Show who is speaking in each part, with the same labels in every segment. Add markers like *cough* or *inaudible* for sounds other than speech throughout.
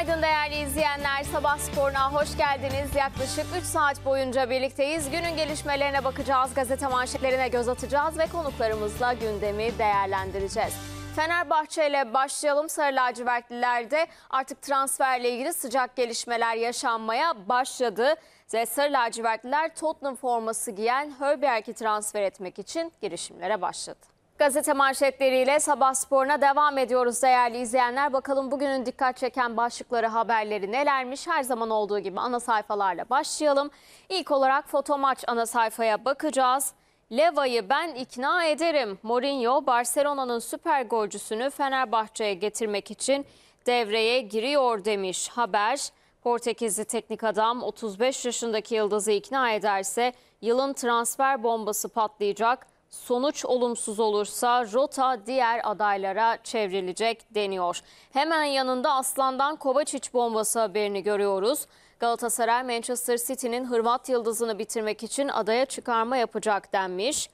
Speaker 1: Günaydın değerli izleyenler. Sabah Spor'una hoş geldiniz. Yaklaşık 3 saat boyunca birlikteyiz. Günün gelişmelerine bakacağız, gazete manşetlerine göz atacağız ve konuklarımızla gündemi değerlendireceğiz. Fenerbahçe ile başlayalım. Sarı lacivertlilerde artık transferle ilgili sıcak gelişmeler yaşanmaya başladı. Ve sarı lacivertliler Tottenham forması giyen Höberk'i transfer etmek için girişimlere başladı. Gazete manşetleriyle sabah sporuna devam ediyoruz değerli izleyenler. Bakalım bugünün dikkat çeken başlıkları, haberleri nelermiş? Her zaman olduğu gibi ana sayfalarla başlayalım. İlk olarak foto maç ana sayfaya bakacağız. Leva'yı ben ikna ederim. Mourinho Barcelona'nın süper golcüsünü Fenerbahçe'ye getirmek için devreye giriyor demiş haber. Portekizli teknik adam 35 yaşındaki yıldızı ikna ederse yılın transfer bombası patlayacak sonuç olumsuz olursa rota diğer adaylara çevrilecek deniyor. Hemen yanında Aslan'dan Kovacic bombası haberini görüyoruz. Galatasaray Manchester City'nin Hırvat yıldızını bitirmek için adaya çıkarma yapacak denmiş.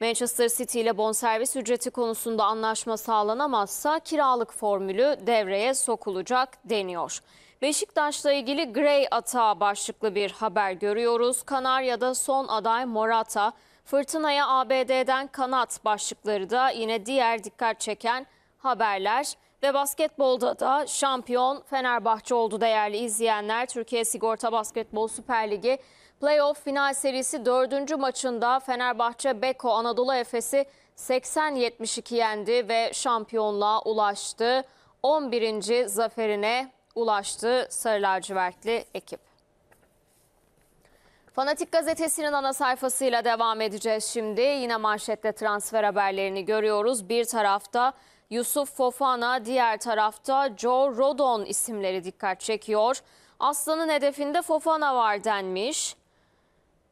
Speaker 1: Manchester City ile bonservis ücreti konusunda anlaşma sağlanamazsa kiralık formülü devreye sokulacak deniyor. Beşiktaş'la ilgili Grey Ata başlıklı bir haber görüyoruz. Kanarya'da son aday Morata Fırtınaya ABD'den kanat başlıkları da yine diğer dikkat çeken haberler. Ve basketbolda da şampiyon Fenerbahçe oldu değerli izleyenler. Türkiye Sigorta Basketbol Süper Ligi playoff final serisi dördüncü maçında Fenerbahçe Beko Anadolu Efes'i 80-72 yendi ve şampiyonluğa ulaştı. 11. zaferine ulaştı Sarı Lacivertli ekip. Fanatik gazetesinin ana sayfasıyla devam edeceğiz şimdi. Yine manşette transfer haberlerini görüyoruz. Bir tarafta Yusuf Fofana, diğer tarafta Joe Rodon isimleri dikkat çekiyor. Aslan'ın hedefinde Fofana var denmiş.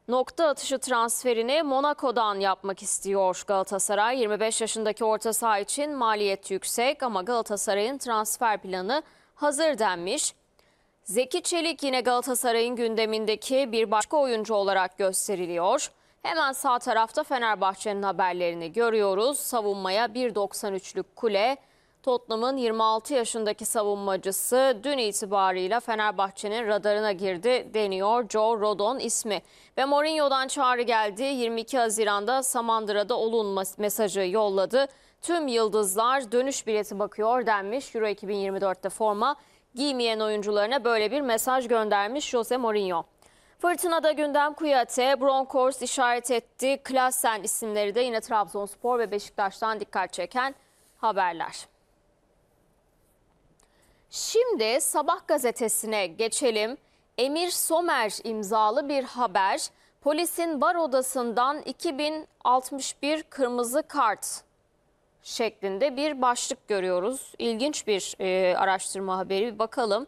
Speaker 1: Nokta atışı transferini Monaco'dan yapmak istiyor Galatasaray. 25 yaşındaki orta saha için maliyet yüksek ama Galatasaray'ın transfer planı hazır denmiş. Zeki Çelik yine Galatasaray'ın gündemindeki bir başka oyuncu olarak gösteriliyor. Hemen sağ tarafta Fenerbahçe'nin haberlerini görüyoruz. Savunmaya 1.93'lük kule. Tottenham'ın 26 yaşındaki savunmacısı dün itibarıyla Fenerbahçe'nin radarına girdi deniyor Joe Rodon ismi. Ve Mourinho'dan çağrı geldi. 22 Haziran'da Samandıra'da olun mesajı yolladı. Tüm yıldızlar dönüş bileti bakıyor denmiş. Euro 2024'te forma giymeyen oyuncularına böyle bir mesaj göndermiş Jose Mourinho. Fırtınada gündem Kuyate, Broncos işaret etti. Klassen isimleri de yine Trabzonspor ve Beşiktaş'tan dikkat çeken haberler. Şimdi Sabah gazetesine geçelim. Emir Somer imzalı bir haber. Polisin bar odasından 2061 kırmızı kart şeklinde bir başlık görüyoruz. İlginç bir e, araştırma haberi. Bir bakalım.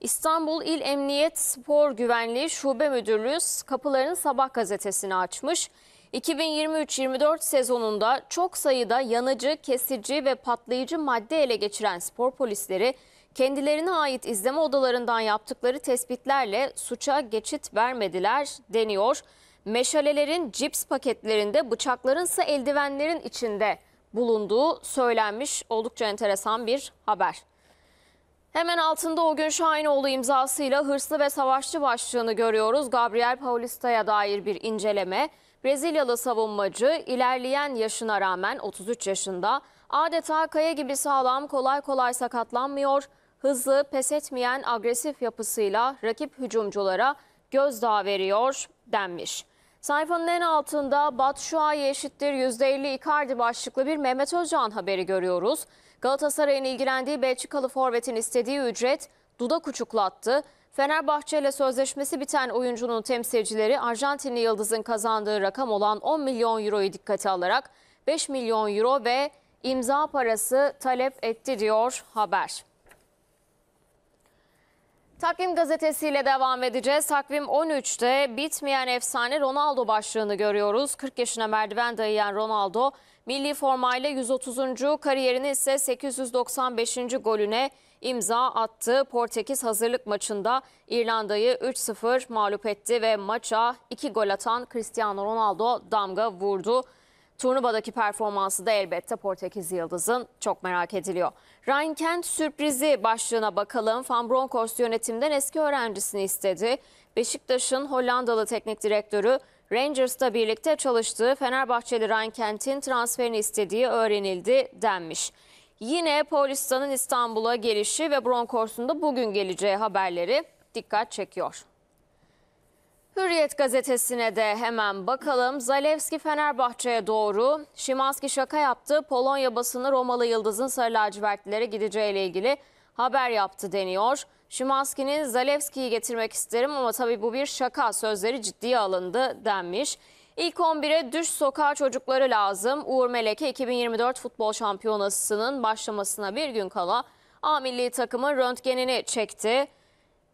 Speaker 1: İstanbul İl Emniyet Spor Güvenliği Şube Müdürlüğü kapılarının sabah gazetesini açmış. 2023-24 sezonunda çok sayıda yanıcı, kesici ve patlayıcı madde ele geçiren spor polisleri kendilerine ait izleme odalarından yaptıkları tespitlerle suça geçit vermediler deniyor. Meşalelerin cips paketlerinde, bıçaklarınsa eldivenlerin içinde bulunduğu söylenmiş oldukça enteresan bir haber. Hemen altında o gün Şahinoğlu imzasıyla hırslı ve savaşçı başlığını görüyoruz. Gabriel Paulista'ya dair bir inceleme. Brezilyalı savunmacı ilerleyen yaşına rağmen 33 yaşında adeta kaya gibi sağlam kolay kolay sakatlanmıyor. Hızlı pes etmeyen agresif yapısıyla rakip hücumculara gözdağı veriyor denmiş. Sayfanın en altında Batu Şua'ya eşittir %50 Icardi başlıklı bir Mehmet Özcan haberi görüyoruz. Galatasaray'ın ilgilendiği Belçikalı forvetin istediği ücret dudak uçuklattı. Fenerbahçe ile sözleşmesi biten oyuncunun temsilcileri Arjantinli Yıldız'ın kazandığı rakam olan 10 milyon euroyu dikkate alarak 5 milyon euro ve imza parası talep etti diyor haber. Takvim gazetesiyle devam edeceğiz. Takvim 13'te bitmeyen efsane Ronaldo başlığını görüyoruz. 40 yaşına merdiven dayayan Ronaldo milli formayla 130. kariyerini ise 895. golüne imza attı. Portekiz hazırlık maçında İrlanda'yı 3-0 mağlup etti ve maça 2 gol atan Cristiano Ronaldo damga vurdu. Turnuvadaki performansı da elbette Portekiz Yıldız'ın çok merak ediliyor. Ryan Kent sürprizi başlığına bakalım. Van Bronckhorst yönetimden eski öğrencisini istedi. Beşiktaş'ın Hollandalı teknik direktörü Rangers'ta birlikte çalıştığı Fenerbahçeli Ryan Kent'in transferini istediği öğrenildi denmiş. Yine Paulistan'ın İstanbul'a gelişi ve Bronckhorst'un da bugün geleceği haberleri dikkat çekiyor. Hürriyet gazetesine de hemen bakalım. Zalewski Fenerbahçe'ye doğru. Şimanski şaka yaptı. Polonya basını Romalı Yıldız'ın sarı lacivertlilere gideceğiyle ilgili haber yaptı deniyor. Şimanski'nin Zalewski'yi getirmek isterim ama tabii bu bir şaka sözleri ciddiye alındı denmiş. İlk 11'e düş sokağa çocukları lazım. Uğur Meleke 2024 futbol şampiyonasının başlamasına bir gün kala A milli takımın röntgenini çekti.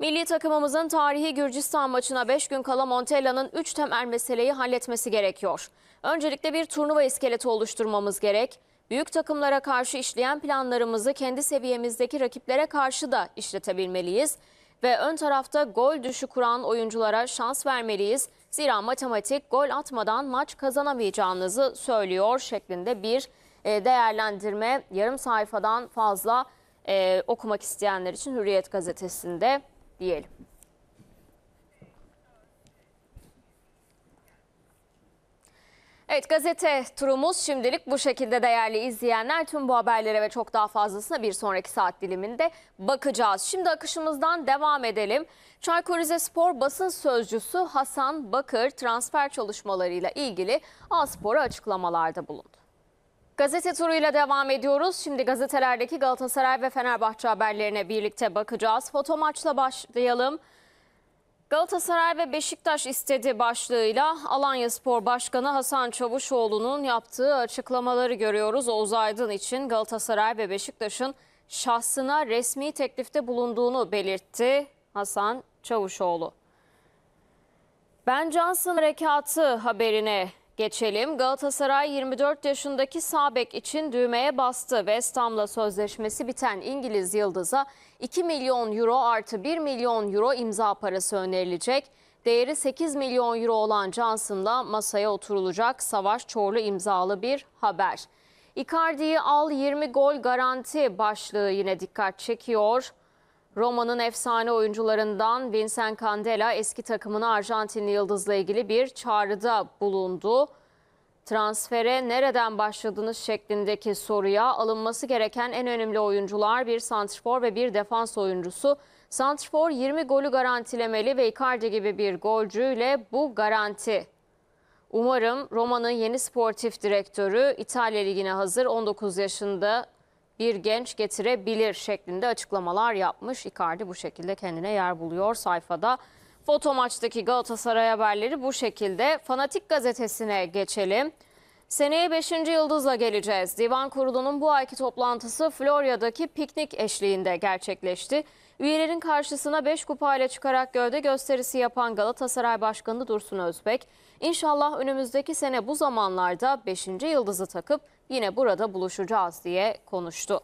Speaker 1: Milli takımımızın tarihi Gürcistan maçına 5 gün kala Montella'nın 3 temel er meseleyi halletmesi gerekiyor. Öncelikle bir turnuva iskeleti oluşturmamız gerek. Büyük takımlara karşı işleyen planlarımızı kendi seviyemizdeki rakiplere karşı da işletebilmeliyiz. Ve ön tarafta gol düşü kuran oyunculara şans vermeliyiz. Zira matematik gol atmadan maç kazanamayacağınızı söylüyor şeklinde bir e, değerlendirme yarım sayfadan fazla e, okumak isteyenler için Hürriyet gazetesinde diyelim. Evet gazete turumuz şimdilik bu şekilde değerli izleyenler. Tüm bu haberlere ve çok daha fazlasına bir sonraki saat diliminde bakacağız. Şimdi akışımızdan devam edelim. Çaykur Rizespor basın sözcüsü Hasan Bakır transfer çalışmalarıyla ilgili Aspor'a açıklamalarda bulundu. Gazete turuyla devam ediyoruz. Şimdi gazetelerdeki Galatasaray ve Fenerbahçe haberlerine birlikte bakacağız. Foto maçla başlayalım. Galatasaray ve Beşiktaş istedi başlığıyla Alanya Spor Başkanı Hasan Çavuşoğlu'nun yaptığı açıklamaları görüyoruz. Oğuz Aydın için Galatasaray ve Beşiktaş'ın şahsına resmi teklifte bulunduğunu belirtti Hasan Çavuşoğlu. Ben Johnson harekatı haberine Geçelim Galatasaray 24 yaşındaki Sabek için düğmeye bastı. West Ham'la sözleşmesi biten İngiliz Yıldız'a 2 milyon euro artı 1 milyon euro imza parası önerilecek. Değeri 8 milyon euro olan Johnson'la masaya oturulacak Savaş Çorlu imzalı bir haber. Icardi'yi al 20 gol garanti başlığı yine dikkat çekiyor. Roma'nın efsane oyuncularından Vincent Candela eski takımına Arjantinli Yıldız'la ilgili bir çağrıda bulundu. Transfere nereden başladınız şeklindeki soruya alınması gereken en önemli oyuncular bir santrfor ve bir defans oyuncusu. Santrfor 20 golü garantilemeli ve Icardi gibi bir golcüyle bu garanti. Umarım Roma'nın yeni sportif direktörü İtalya Ligi'ne hazır 19 yaşında bir genç getirebilir şeklinde açıklamalar yapmış. Icardi bu şekilde kendine yer buluyor sayfada. Foto maçtaki Galatasaray haberleri bu şekilde. Fanatik gazetesine geçelim. Seneye 5. yıldızla geleceğiz. Divan Kurulu'nun bu ayki toplantısı Florya'daki piknik eşliğinde gerçekleşti. Üyelerin karşısına 5 kupayla çıkarak gövde gösterisi yapan Galatasaray Başkanı Dursun Özbek, İnşallah önümüzdeki sene bu zamanlarda 5. yıldızı takıp yine burada buluşacağız diye konuştu.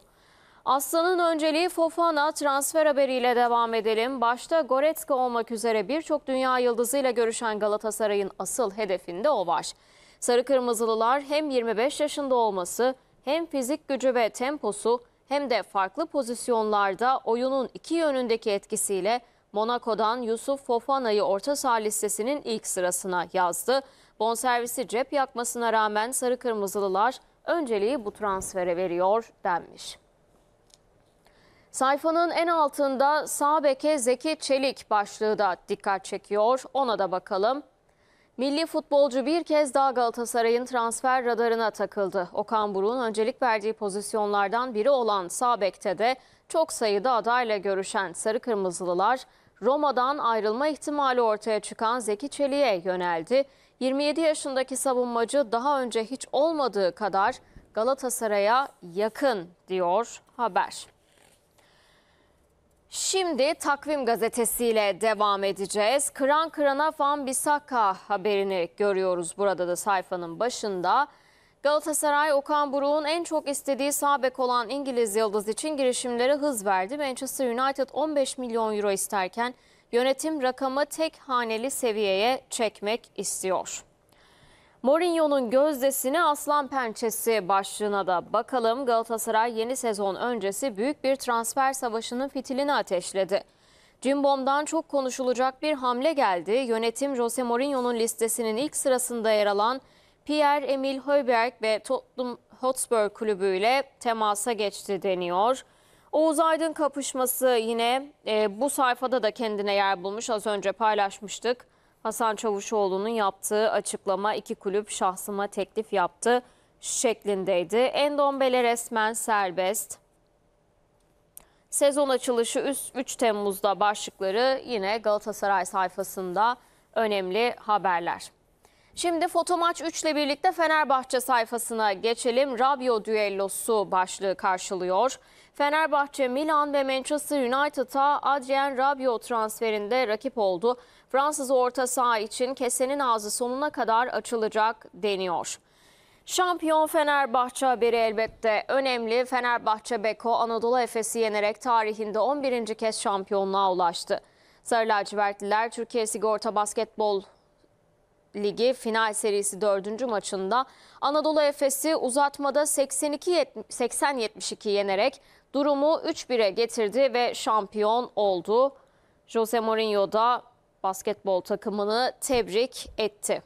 Speaker 1: Aslan'ın önceliği Fofana transfer haberiyle devam edelim. Başta Goretzka olmak üzere birçok dünya yıldızıyla görüşen Galatasaray'ın asıl hedefinde o var. Sarı Kırmızılılar hem 25 yaşında olması hem fizik gücü ve temposu hem de farklı pozisyonlarda oyunun iki yönündeki etkisiyle Monaco'dan Yusuf Fofana'yı orta saha listesinin ilk sırasına yazdı. Bonservisi cep yakmasına rağmen Sarı Kırmızılılar önceliği bu transfere veriyor denmiş. Sayfanın en altında sağ beke Zeki Çelik başlığı da dikkat çekiyor. Ona da bakalım. Milli futbolcu bir kez daha Galatasaray'ın transfer radarına takıldı. Okan Buruk'un öncelik verdiği pozisyonlardan biri olan sağ de çok sayıda adayla görüşen Sarı Kırmızılılar Roma'dan ayrılma ihtimali ortaya çıkan Zeki Çelik'e yöneldi. 27 yaşındaki savunmacı daha önce hiç olmadığı kadar Galatasaray'a yakın diyor haber. Şimdi Takvim Gazetesi'yle devam edeceğiz. Kıran kırana Van Bissaka haberini görüyoruz burada da sayfanın başında. Galatasaray Okan Buruk'un en çok istediği sabek olan İngiliz yıldız için girişimlere hız verdi. Manchester United 15 milyon euro isterken yönetim rakamı tek haneli seviyeye çekmek istiyor. Mourinho'nun gözdesini aslan pençesi başlığına da bakalım. Galatasaray yeni sezon öncesi büyük bir transfer savaşının fitilini ateşledi. Cimbom'dan çok konuşulacak bir hamle geldi. Yönetim Jose Mourinho'nun listesinin ilk sırasında yer alan Pierre-Emil Höyberg ve Tottenham Hotspur kulübüyle temasa geçti deniyor. Oğuz Aydın kapışması yine e, bu sayfada da kendine yer bulmuş. Az önce paylaşmıştık. Hasan Çavuşoğlu'nun yaptığı açıklama iki kulüp şahsıma teklif yaptı şeklindeydi. Endombele resmen serbest. Sezon açılışı 3 Temmuz'da başlıkları yine Galatasaray sayfasında önemli haberler. Şimdi foto maç 3 ile birlikte Fenerbahçe sayfasına geçelim. Rabio düellosu başlığı karşılıyor. Fenerbahçe, Milan ve Manchester United'a Adrien Rabiot transferinde rakip oldu. Fransız orta saha için kesenin ağzı sonuna kadar açılacak deniyor. Şampiyon Fenerbahçe haberi elbette önemli. Fenerbahçe Beko Anadolu Efes'i yenerek tarihinde 11. kez şampiyonluğa ulaştı. Sarı lacivertliler Türkiye Sigorta Basketbol Ligi final serisi 4. maçında Anadolu Efes'i uzatmada 82 72 yenerek durumu 3-1'e getirdi ve şampiyon oldu. Jose Mourinho da basketbol takımını tebrik etti.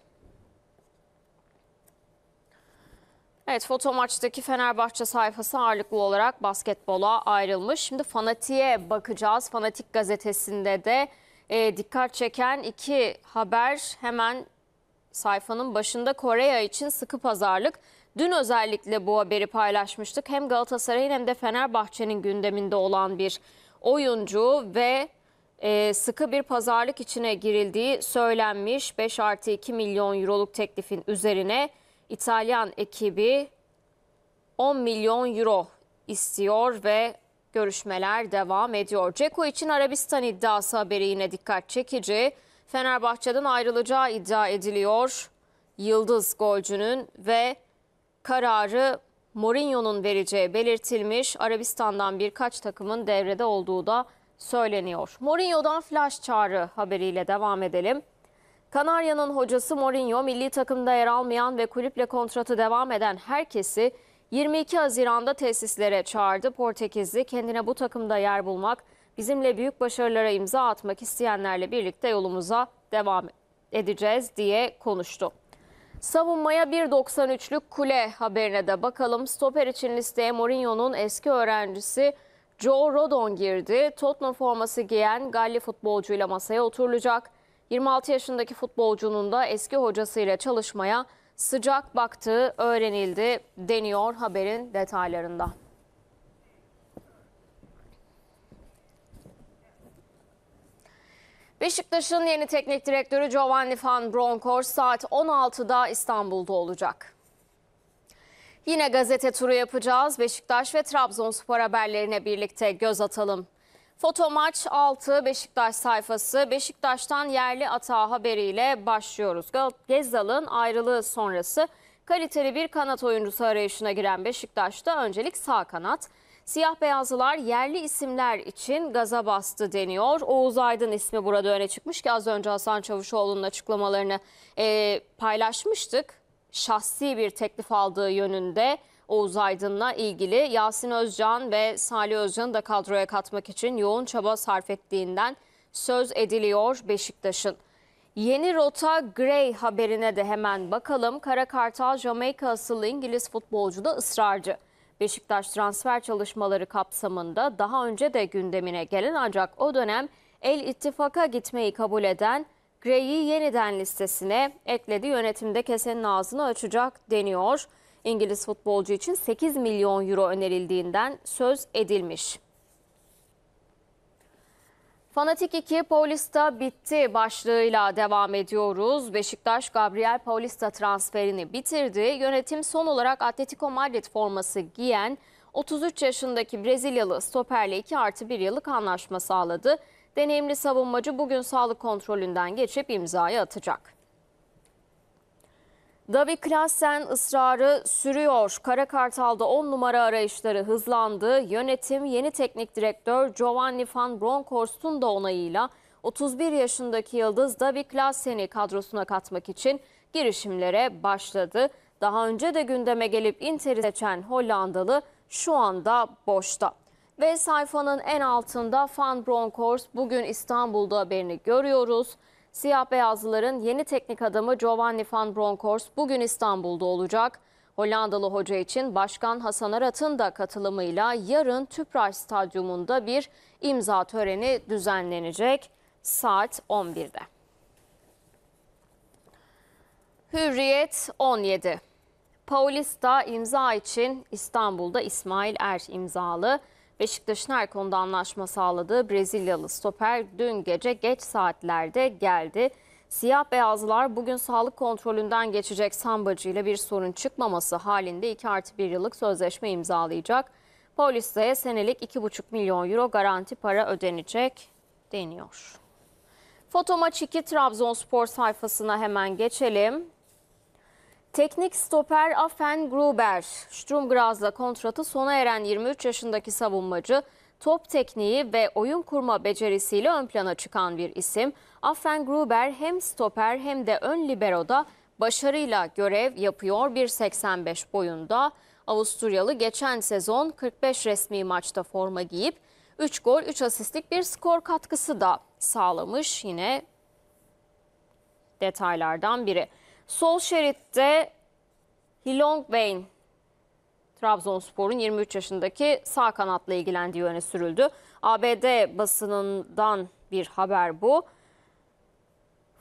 Speaker 1: Evet foto maçtaki Fenerbahçe sayfası ağırlıklı olarak basketbola ayrılmış. Şimdi Fanatik'e bakacağız. Fanatik gazetesinde de e, dikkat çeken iki haber hemen sayfanın başında Koreya için sıkı pazarlık. Dün özellikle bu haberi paylaşmıştık. Hem Galatasaray'ın hem de Fenerbahçe'nin gündeminde olan bir oyuncu ve e, sıkı bir pazarlık içine girildiği söylenmiş 5 artı 2 milyon euroluk teklifin üzerine İtalyan ekibi 10 milyon euro istiyor ve görüşmeler devam ediyor. Ceko için Arabistan iddiası haberi yine dikkat çekici. Fenerbahçe'den ayrılacağı iddia ediliyor. Yıldız golcünün ve kararı Mourinho'nun vereceği belirtilmiş. Arabistan'dan birkaç takımın devrede olduğu da söyleniyor. Mourinho'dan flash çağrı haberiyle devam edelim. Kanarya'nın hocası Mourinho milli takımda yer almayan ve kulüple kontratı devam eden herkesi 22 Haziran'da tesislere çağırdı. Portekizli kendine bu takımda yer bulmak, bizimle büyük başarılara imza atmak isteyenlerle birlikte yolumuza devam edeceğiz diye konuştu. Savunmaya 1.93'lük kule haberine de bakalım. Stoper için listeye Mourinho'nun eski öğrencisi Joe Rodon girdi. Tottenham forması giyen Galli futbolcuyla masaya oturulacak. 26 yaşındaki futbolcunun da eski hocasıyla çalışmaya sıcak baktığı öğrenildi deniyor haberin detaylarında. Beşiktaş'ın yeni teknik direktörü Giovanni Van Bronckhorst saat 16'da İstanbul'da olacak. Yine gazete turu yapacağız. Beşiktaş ve Trabzonspor haberlerine birlikte göz atalım. Foto maç 6 Beşiktaş sayfası Beşiktaş'tan yerli ata haberiyle başlıyoruz. Gezzal'ın ayrılığı sonrası kaliteli bir kanat oyuncusu arayışına giren Beşiktaş'ta öncelik sağ kanat. Siyah beyazlılar yerli isimler için gaza bastı deniyor. Oğuz Aydın ismi burada öne çıkmış ki az önce Hasan Çavuşoğlu'nun açıklamalarını e, paylaşmıştık. Şahsi bir teklif aldığı yönünde Oğuz Aydın'la ilgili Yasin Özcan ve Salih Özcan'ı da kadroya katmak için yoğun çaba sarf ettiğinden söz ediliyor Beşiktaş'ın. Yeni rota Gray haberine de hemen bakalım. Kara Kartal Jamaika asıllı İngiliz futbolcu da ısrarcı. Beşiktaş transfer çalışmaları kapsamında daha önce de gündemine gelen ancak o dönem El İttifak'a gitmeyi kabul eden Gray'i yeniden listesine ekledi. Yönetimde kesenin ağzını açacak deniyor. İngiliz futbolcu için 8 milyon euro önerildiğinden söz edilmiş. Fanatik 2 Paulista bitti başlığıyla devam ediyoruz. Beşiktaş Gabriel Paulista transferini bitirdi. Yönetim son olarak Atletico Madrid forması giyen 33 yaşındaki Brezilyalı stoperle 2 artı 1 yıllık anlaşma sağladı. Deneyimli savunmacı bugün sağlık kontrolünden geçip imzayı atacak. David Klassen ısrarı sürüyor. Kara Kartal'da 10 numara arayışları hızlandı. Yönetim yeni teknik direktör Giovanni van Bronckhorst'un da onayıyla 31 yaşındaki yıldız David Klassen'i kadrosuna katmak için girişimlere başladı. Daha önce de gündeme gelip Inter'i seçen Hollandalı şu anda boşta. Ve sayfanın en altında Van Bronckhorst bugün İstanbul'da haberini görüyoruz. Siyah beyazlıların yeni teknik adamı Giovanni van Bronckhorst bugün İstanbul'da olacak. Hollandalı hoca için Başkan Hasan Arat'ın da katılımıyla yarın Tüpraş Stadyumunda bir imza töreni düzenlenecek saat 11'de. Hürriyet 17. Paulista imza için İstanbul'da İsmail Er imzalı Beşiktaş'ın her konuda anlaşma sağladığı Brezilyalı stoper dün gece geç saatlerde geldi. Siyah beyazlar bugün sağlık kontrolünden geçecek sambacı ile bir sorun çıkmaması halinde 2 artı 1 yıllık sözleşme imzalayacak. Polis'e senelik 2,5 milyon euro garanti para ödenecek deniyor. Foto maç 2 Trabzonspor sayfasına hemen geçelim. Teknik stoper Affen Gruber, Sturmgraz'la kontratı sona eren 23 yaşındaki savunmacı, top tekniği ve oyun kurma becerisiyle ön plana çıkan bir isim. Affen Gruber hem stoper hem de ön liberoda başarıyla görev yapıyor 1.85 boyunda. Avusturyalı geçen sezon 45 resmi maçta forma giyip 3 gol 3 asistlik bir skor katkısı da sağlamış yine detaylardan biri. Sol şeritte Hilong Bain Trabzonspor'un 23 yaşındaki sağ kanatla ilgilendiği öne sürüldü. ABD basınından bir haber bu.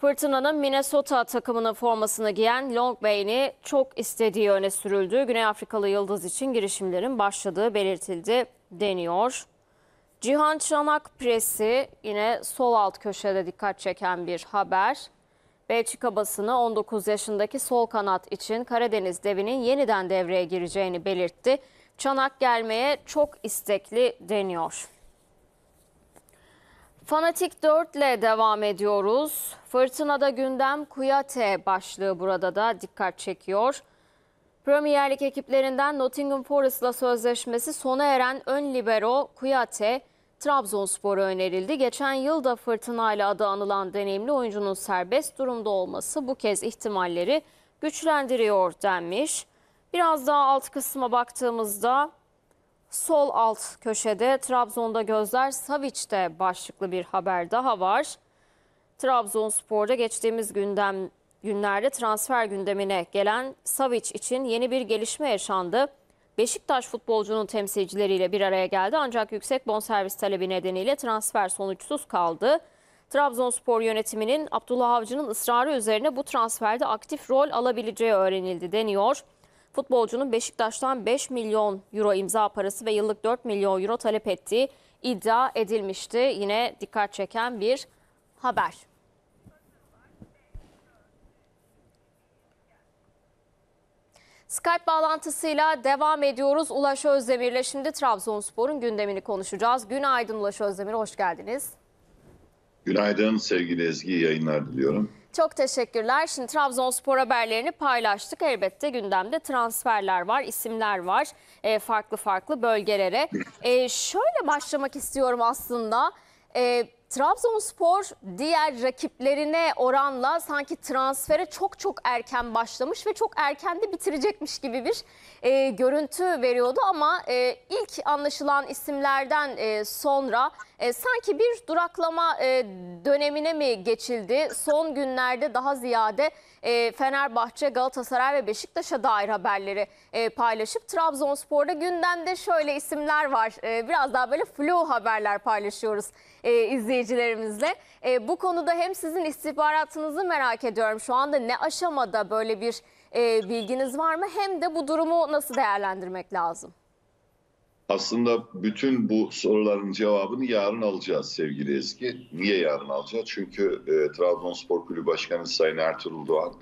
Speaker 1: Fırtına'nın Minnesota takımının formasını giyen Long Bain'i çok istediği öne sürüldü. Güney Afrikalı Yıldız için girişimlerin başladığı belirtildi deniyor. Cihan Çanak Presi yine sol alt köşede dikkat çeken bir haber. Belçika basını 19 yaşındaki sol kanat için Karadeniz devinin yeniden devreye gireceğini belirtti. Çanak gelmeye çok istekli deniyor. Fanatik 4 ile devam ediyoruz. Fırtınada gündem Kuyate başlığı burada da dikkat çekiyor. Premierlik ekiplerinden Nottingham Forest'la sözleşmesi sona eren ön libero Kuyate Trabzonspor'a önerildi. Geçen yıl da fırtınayla adı anılan deneyimli oyuncunun serbest durumda olması bu kez ihtimalleri güçlendiriyor denmiş. Biraz daha alt kısma baktığımızda sol alt köşede Trabzon'da gözler Savic'te başlıklı bir haber daha var. Trabzonspor'da geçtiğimiz gündem günlerde transfer gündemine gelen Savic için yeni bir gelişme yaşandı. Beşiktaş futbolcunun temsilcileriyle bir araya geldi ancak yüksek bonservis talebi nedeniyle transfer sonuçsuz kaldı. Trabzonspor yönetiminin Abdullah Avcı'nın ısrarı üzerine bu transferde aktif rol alabileceği öğrenildi deniyor. Futbolcunun Beşiktaş'tan 5 milyon euro imza parası ve yıllık 4 milyon euro talep ettiği iddia edilmişti. Yine dikkat çeken bir haber. Skype bağlantısıyla devam ediyoruz. Ulaş Özdemir ile şimdi Trabzonspor'un gündemini konuşacağız. Günaydın Ulaş Özdemir, hoş geldiniz.
Speaker 2: Günaydın sevgili Ezgi, yayınlar diliyorum.
Speaker 1: Çok teşekkürler. Şimdi Trabzonspor haberlerini paylaştık. Elbette gündemde transferler var, isimler var e, farklı farklı bölgelere. E, şöyle başlamak istiyorum aslında. E, Trabzonspor diğer rakiplerine oranla sanki transfere çok çok erken başlamış ve çok erken de bitirecekmiş gibi bir e, görüntü veriyordu. Ama e, ilk anlaşılan isimlerden e, sonra e, sanki bir duraklama e, dönemine mi geçildi? Son günlerde daha ziyade e, Fenerbahçe, Galatasaray ve Beşiktaş'a dair haberleri e, paylaşıp Trabzonspor'da gündemde şöyle isimler var. E, biraz daha böyle flu haberler paylaşıyoruz e, izleyicilerimizle. E, bu konuda hem sizin istihbaratınızı merak ediyorum. Şu anda ne aşamada böyle bir e, bilginiz var mı? Hem de bu durumu nasıl değerlendirmek lazım?
Speaker 2: Aslında bütün bu soruların cevabını yarın alacağız sevgili eski Niye yarın alacağız? Çünkü e, Trabzonspor Kulübü Başkanı Sayın Ertuğrul Doğan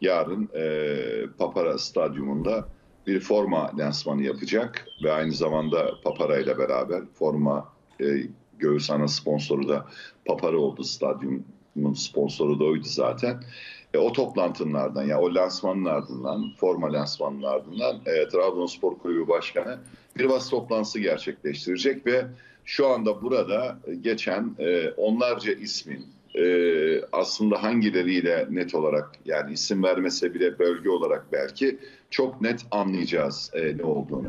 Speaker 2: yarın e, Papara Stadyumunda bir forma lansmanı yapacak ve aynı zamanda Papara ile beraber forma e, göğüs ana sponsoru da Papara oldu stadyumun sponsoru da oydu zaten. E, o toplantınlardan ya yani o lansmanın ardından forma lansmanın ardından e, Trabzonspor Kulübü Başkanı bir bas toplantısı gerçekleştirecek ve şu anda burada geçen e, onlarca ismin ee, aslında hangileriyle net olarak yani isim vermese bile bölge olarak belki çok net anlayacağız e, ne olduğunu.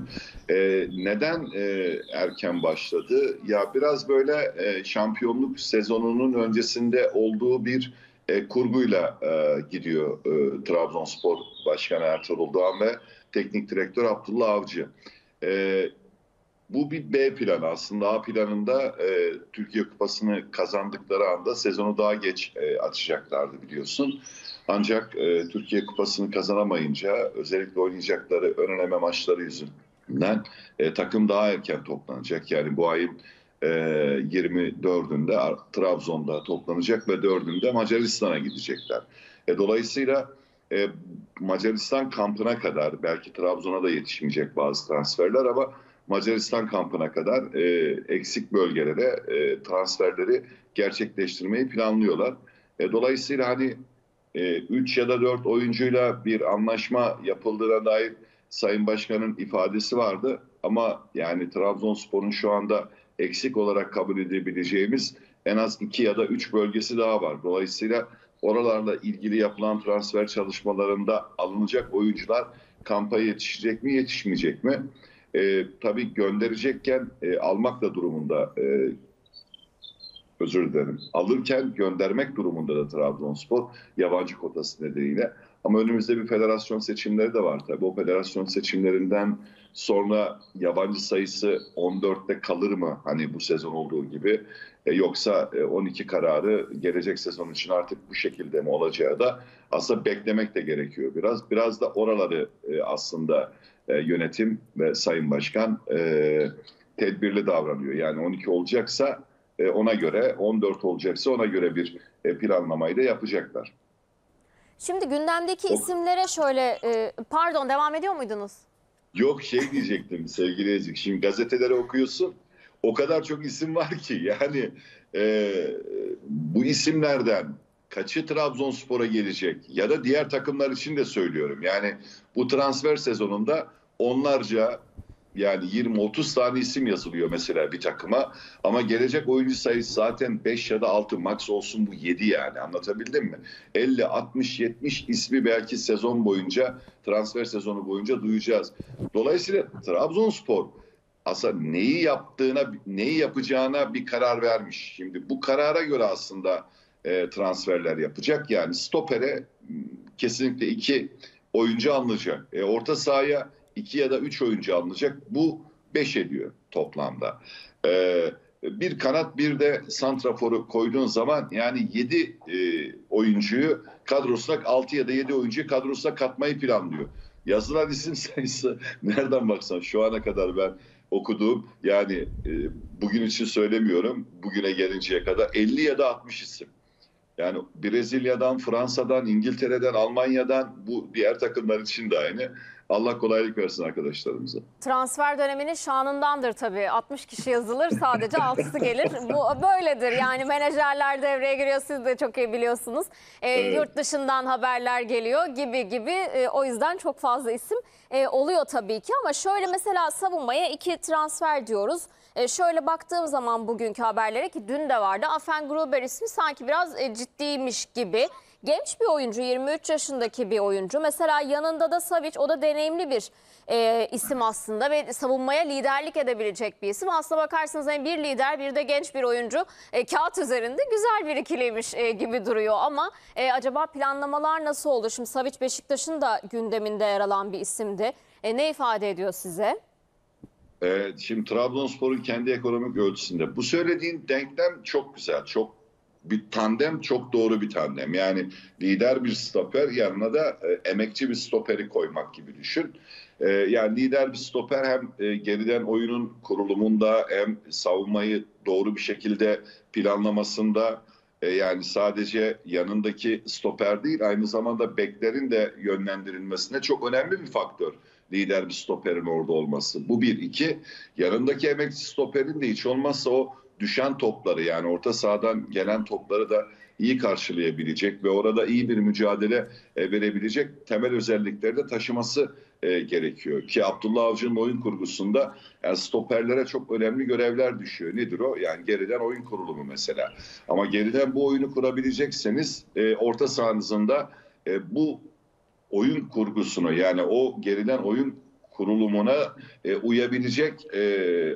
Speaker 2: E, neden e, erken başladı? Ya biraz böyle e, şampiyonluk sezonunun öncesinde olduğu bir e, kurguyla e, gidiyor e, Trabzonspor Başkanı Ertuğrul Doğan ve Teknik Direktör Abdullah Avcı. E, bu bir B planı aslında A planında e, Türkiye Kupası'nı kazandıkları anda sezonu daha geç e, açacaklardı biliyorsun. Ancak e, Türkiye Kupası'nı kazanamayınca özellikle oynayacakları önleme maçları yüzünden e, takım daha erken toplanacak. Yani bu ayın e, 24'ünde Trabzon'da toplanacak ve 4'ünde Macaristan'a gidecekler. E, dolayısıyla e, Macaristan kampına kadar belki Trabzon'a da yetişmeyecek bazı transferler ama Macaristan kampına kadar e, eksik bölgelere e, transferleri gerçekleştirmeyi planlıyorlar. E, dolayısıyla hani 3 e, ya da 4 oyuncuyla bir anlaşma yapıldığına dair Sayın Başkan'ın ifadesi vardı. Ama yani Trabzonspor'un şu anda eksik olarak kabul edebileceğimiz en az 2 ya da 3 bölgesi daha var. Dolayısıyla oralarla ilgili yapılan transfer çalışmalarında alınacak oyuncular kampa yetişecek mi yetişmeyecek mi? e, tabii gönderecekken e, almak da durumunda e, özür dilerim. Alırken göndermek durumunda da Trabzonspor yabancı kotası nedeniyle. Ama önümüzde bir federasyon seçimleri de var tabii. O federasyon seçimlerinden sonra yabancı sayısı 14'te kalır mı? Hani bu sezon olduğu gibi. E, yoksa e, 12 kararı gelecek sezon için artık bu şekilde mi olacağı da aslında beklemek de gerekiyor biraz. Biraz da oraları e, aslında e, yönetim ve Sayın Başkan e, tedbirli davranıyor. Yani 12 olacaksa e, ona göre, 14 olacaksa ona göre bir e, planlamayı da yapacaklar.
Speaker 1: Şimdi gündemdeki oh. isimlere şöyle, e, pardon devam ediyor muydunuz?
Speaker 2: Yok şey diyecektim *laughs* sevgili Ezik. Şimdi gazeteleri okuyorsun. O kadar çok isim var ki yani e, bu isimlerden kaçı Trabzonspor'a gelecek ya da diğer takımlar için de söylüyorum. Yani bu transfer sezonunda onlarca yani 20-30 tane isim yazılıyor mesela bir takıma. Ama gelecek oyuncu sayısı zaten 5 ya da 6 max olsun bu 7 yani anlatabildim mi? 50, 60, 70 ismi belki sezon boyunca transfer sezonu boyunca duyacağız. Dolayısıyla Trabzonspor aslında neyi yaptığına, neyi yapacağına bir karar vermiş. Şimdi bu karara göre aslında e, transferler yapacak. Yani stopere hmm, kesinlikle iki oyuncu alınacak. E, orta sahaya iki ya da üç oyuncu alınacak. Bu beş ediyor toplamda. E, bir kanat bir de santraforu koyduğun zaman yani yedi e, oyuncuyu kadrosuna altı ya da yedi oyuncuyu kadrosuna katmayı planlıyor. Yazılan isim *laughs* sayısı nereden baksan şu ana kadar ben okuduğum yani e, bugün için söylemiyorum bugüne gelinceye kadar 50 ya da 60 isim. Yani Brezilya'dan, Fransa'dan, İngiltere'den, Almanya'dan bu diğer takımlar için de aynı. Allah kolaylık versin arkadaşlarımıza.
Speaker 1: Transfer döneminin şanındandır tabii. 60 kişi yazılır sadece 6'sı gelir. Bu böyledir. Yani menajerler devreye giriyor siz de çok iyi biliyorsunuz. E, evet. Yurt dışından haberler geliyor gibi gibi. E, o yüzden çok fazla isim e, oluyor tabii ki. Ama şöyle mesela savunmaya iki transfer diyoruz. E, şöyle baktığım zaman bugünkü haberlere ki dün de vardı. Afen Gruber ismi sanki biraz e, ciddiymiş gibi genç bir oyuncu 23 yaşındaki bir oyuncu. Mesela yanında da Savic o da deneyimli bir e, isim aslında ve savunmaya liderlik edebilecek bir isim. Aslına bakarsanız yani bir lider bir de genç bir oyuncu e, kağıt üzerinde güzel bir ikiliymiş e, gibi duruyor. Ama e, acaba planlamalar nasıl oldu? Şimdi Savic Beşiktaş'ın da gündeminde yer alan bir isimdi. E, ne ifade ediyor size?
Speaker 2: Evet, şimdi Trabzonspor'un kendi ekonomik ölçüsünde. Bu söylediğin denklem çok güzel, çok bir tandem çok doğru bir tandem. Yani lider bir stoper yanına da e, emekçi bir stoperi koymak gibi düşün. E, yani lider bir stoper hem e, geriden oyunun kurulumunda hem savunmayı doğru bir şekilde planlamasında e, yani sadece yanındaki stoper değil aynı zamanda beklerin de yönlendirilmesine çok önemli bir faktör lider bir stoperin orada olması. Bu bir. iki yanındaki emekçi stoperin de hiç olmazsa o düşen topları yani orta sahadan gelen topları da iyi karşılayabilecek ve orada iyi bir mücadele e, verebilecek temel özellikleri de taşıması e, gerekiyor. Ki Abdullah Avcı'nın oyun kurgusunda yani stoperlere çok önemli görevler düşüyor. Nedir o? Yani geriden oyun kurulumu mesela. Ama geriden bu oyunu kurabilecekseniz e, orta sahanızın da bu oyun kurgusunu yani o geriden oyun kurulumuna uyabilecek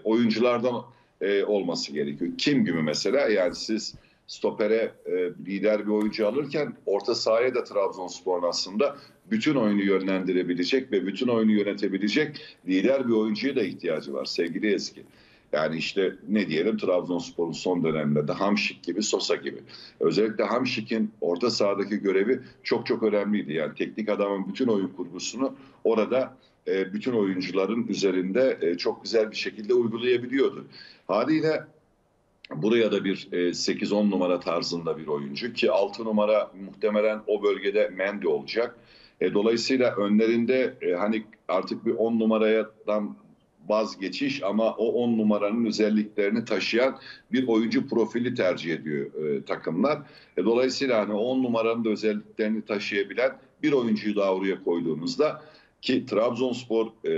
Speaker 2: oyunculardan e, olması gerekiyor. Kim gibi mesela yani siz stopere e, lider bir oyuncu alırken orta sahaya da Trabzonspor'un aslında bütün oyunu yönlendirebilecek ve bütün oyunu yönetebilecek lider bir oyuncuya da ihtiyacı var sevgili eski. Yani işte ne diyelim Trabzonspor'un son döneminde Hamşik gibi, Sosa gibi. Özellikle Hamşik'in orta sahadaki görevi çok çok önemliydi. Yani teknik adamın bütün oyun kurgusunu orada e, bütün oyuncuların üzerinde e, çok güzel bir şekilde uygulayabiliyordu. Haliyle buraya da bir e, 8-10 numara tarzında bir oyuncu ki 6 numara muhtemelen o bölgede Mendy olacak. E, dolayısıyla önlerinde hani artık bir 10 numaradan vazgeçiş ama o 10 numaranın özelliklerini taşıyan bir oyuncu profili tercih ediyor takımlar. dolayısıyla hani 10 numaranın da özelliklerini taşıyabilen bir oyuncuyu da oraya koyduğumuzda. Ki Trabzonspor e,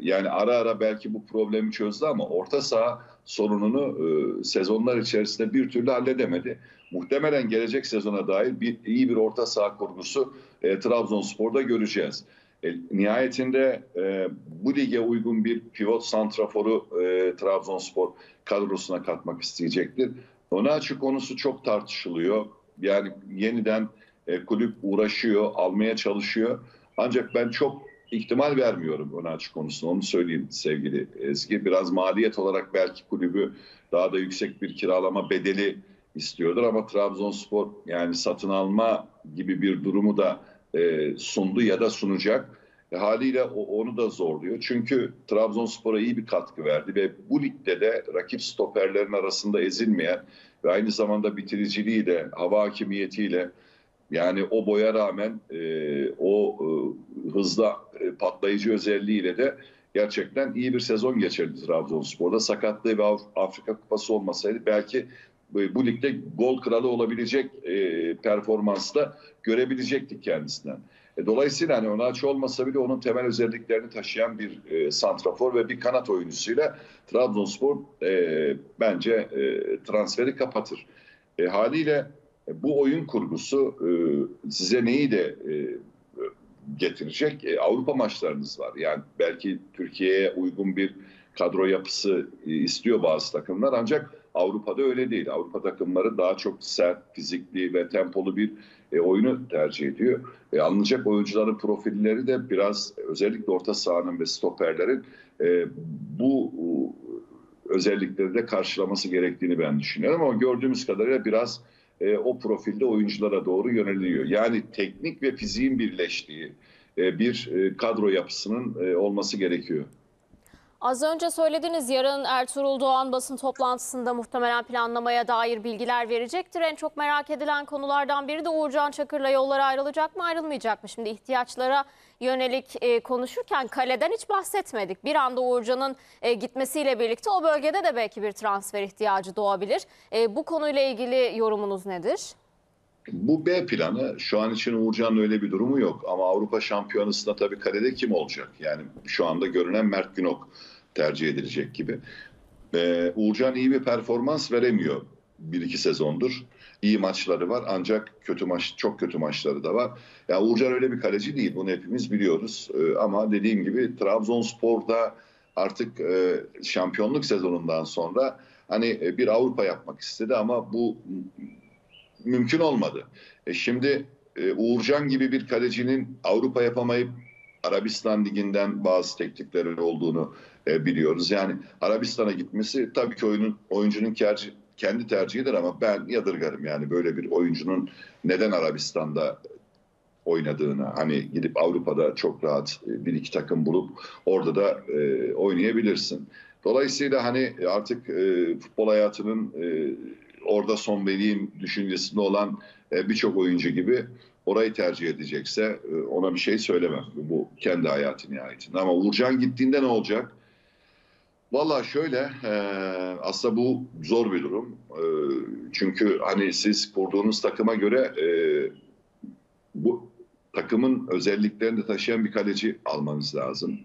Speaker 2: yani ara ara belki bu problemi çözdü ama orta saha sorununu e, sezonlar içerisinde bir türlü halledemedi. Muhtemelen gelecek sezona dair bir, iyi bir orta saha kurgusu e, Trabzonspor'da göreceğiz. E, nihayetinde e, bu lige uygun bir pivot santraforu e, Trabzonspor kadrosuna katmak isteyecektir. Ona açık konusu çok tartışılıyor. Yani yeniden e, kulüp uğraşıyor, almaya çalışıyor. Ancak ben çok ihtimal vermiyorum ön açık konusunda. Onu söyleyeyim sevgili Ezgi. Biraz maliyet olarak belki kulübü daha da yüksek bir kiralama bedeli istiyordur ama Trabzonspor yani satın alma gibi bir durumu da e, sundu ya da sunacak. E, haliyle o, onu da zorluyor. Çünkü Trabzonspor'a iyi bir katkı verdi ve bu ligde de rakip stoperlerin arasında ezilmeyen ve aynı zamanda bitiriciliği bitiriciliğiyle, hava hakimiyetiyle, yani o boya rağmen e, o e, hızla e, patlayıcı özelliğiyle de gerçekten iyi bir sezon geçirdi Trabzonspor'da. Sakatlığı ve Afrika Kupası olmasaydı belki e, bu ligde gol kralı olabilecek e, performansla görebilecektik kendisinden. E, dolayısıyla hani aç olmasa bile onun temel özelliklerini taşıyan bir e, santrafor ve bir kanat oyuncusuyla Trabzonspor e, bence e, transferi kapatır. E, haliyle e, bu oyun kurgusu e, size neyi de e, getirecek? Avrupa maçlarınız var. Yani belki Türkiye'ye uygun bir kadro yapısı istiyor bazı takımlar ancak Avrupa'da öyle değil. Avrupa takımları daha çok sert, fizikli ve tempolu bir e, oyunu tercih ediyor. E, alınacak oyuncuların profilleri de biraz özellikle orta sahanın ve stoperlerin e, bu özellikleri de karşılaması gerektiğini ben düşünüyorum. Ama gördüğümüz kadarıyla biraz e, o profilde oyunculara doğru yöneliliyor. Yani teknik ve fiziğin birleştiği e, bir e, kadro yapısının e, olması gerekiyor.
Speaker 1: Az önce söylediniz yarın Ertuğrul Doğan basın toplantısında muhtemelen planlamaya dair bilgiler verecektir. En çok merak edilen konulardan biri de Uğurcan Çakır'la yollara ayrılacak mı ayrılmayacak mı? Şimdi ihtiyaçlara yönelik e, konuşurken kaleden hiç bahsetmedik. Bir anda Uğurcan'ın e, gitmesiyle birlikte o bölgede de belki bir transfer ihtiyacı doğabilir. E, bu konuyla ilgili yorumunuz nedir?
Speaker 2: Bu B planı şu an için Uğurcan'ın öyle bir durumu yok ama Avrupa Şampiyonası'nda tabii kalede kim olacak? Yani şu anda görünen Mert Günok tercih edilecek gibi. Ee, Uğurcan iyi bir performans veremiyor bir iki sezondur iyi maçları var ancak kötü maç çok kötü maçları da var. Ya yani Uğurcan öyle bir kaleci değil bunu hepimiz biliyoruz. Ee, ama dediğim gibi Trabzonspor'da artık e, şampiyonluk sezonundan sonra hani e, bir Avrupa yapmak istedi ama bu mümkün olmadı. E, şimdi e, Uğurcan gibi bir kalecinin Avrupa yapamayıp Arabistan liginden bazı teklifleri olduğunu e, biliyoruz. Yani Arabistan'a gitmesi tabii ki oyunun, oyuncunun kendi tercihidir ama ben yadırgarım yani böyle bir oyuncunun neden Arabistan'da oynadığını. Hani gidip Avrupa'da çok rahat e, bir iki takım bulup orada da e, oynayabilirsin. Dolayısıyla hani artık e, futbol hayatının e, orada son vereyim düşüncesinde olan e, birçok oyuncu gibi orayı tercih edecekse e, ona bir şey söylemem. Bu kendi hayatına ait. Ama Uğurcan gittiğinde ne olacak? Valla şöyle e, aslında bu zor bir durum. E, çünkü hani siz kurduğunuz takıma göre e, bu takımın özelliklerini taşıyan bir kaleci almanız lazım.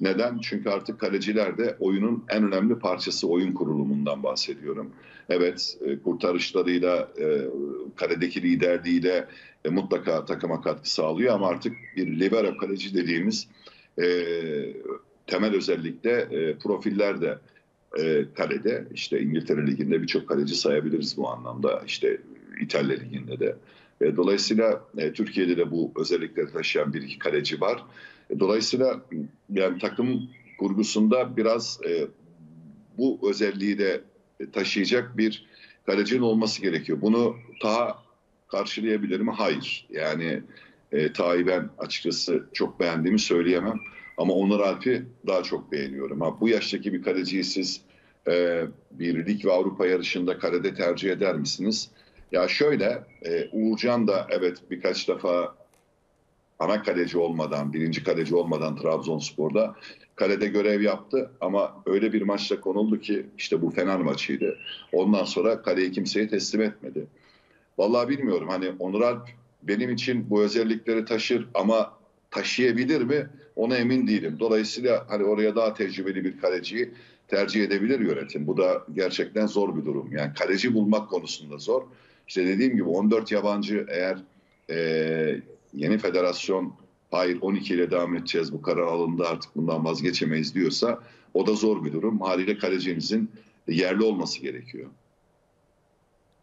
Speaker 2: Neden? Çünkü artık kaleciler de oyunun en önemli parçası oyun kurulumundan bahsediyorum. Evet kurtarışlarıyla, kaledeki liderliğiyle mutlaka takıma katkı sağlıyor ama artık bir libero kaleci dediğimiz temel özellikle e, profiller de e, kalede. İşte İngiltere Ligi'nde birçok kaleci sayabiliriz bu anlamda. İşte İtalya Ligi'nde de. E, dolayısıyla e, Türkiye'de de bu özellikleri taşıyan bir iki kaleci var. E, dolayısıyla yani takım kurgusunda biraz e, bu özelliği de taşıyacak bir kalecinin olması gerekiyor. Bunu daha karşılayabilir mi? Hayır. Yani e, Taha'yı ben açıkçası çok beğendiğimi söyleyemem. Ama Onur Alp'i daha çok beğeniyorum. Ha, bu yaştaki bir kaleciyi siz e, bir lig ve Avrupa yarışında kalede tercih eder misiniz? Ya şöyle, e, Uğurcan da evet birkaç defa ana kaleci olmadan, birinci kaleci olmadan Trabzonspor'da kalede görev yaptı. Ama öyle bir maçta konuldu ki işte bu Fener maçıydı. Ondan sonra kaleyi kimseye teslim etmedi. Vallahi bilmiyorum hani Onur Alp benim için bu özellikleri taşır ama taşıyabilir mi? Ona emin değilim. Dolayısıyla hani oraya daha tecrübeli bir kaleciyi tercih edebilir yönetim. Bu da gerçekten zor bir durum. Yani kaleci bulmak konusunda zor. İşte dediğim gibi 14 yabancı eğer e, yeni federasyon hayır 12 ile devam edeceğiz bu karar alındı artık bundan vazgeçemeyiz diyorsa o da zor bir durum. Haliyle kalecimizin yerli olması gerekiyor.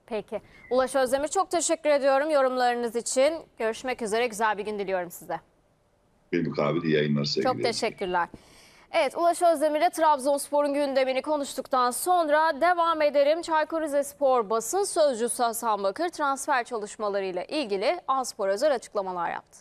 Speaker 1: Peki. Ulaş Özdemir çok teşekkür ediyorum yorumlarınız için. Görüşmek üzere. Güzel bir gün diliyorum size
Speaker 2: bir mukabili yayınlar sevgili. Çok
Speaker 1: teşekkürler. Evet Ulaş Özdemir'le Trabzonspor'un gündemini konuştuktan sonra devam ederim. Çaykur Rizespor basın sözcüsü Hasan Bakır transfer çalışmalarıyla ilgili Anspor özel açıklamalar yaptı.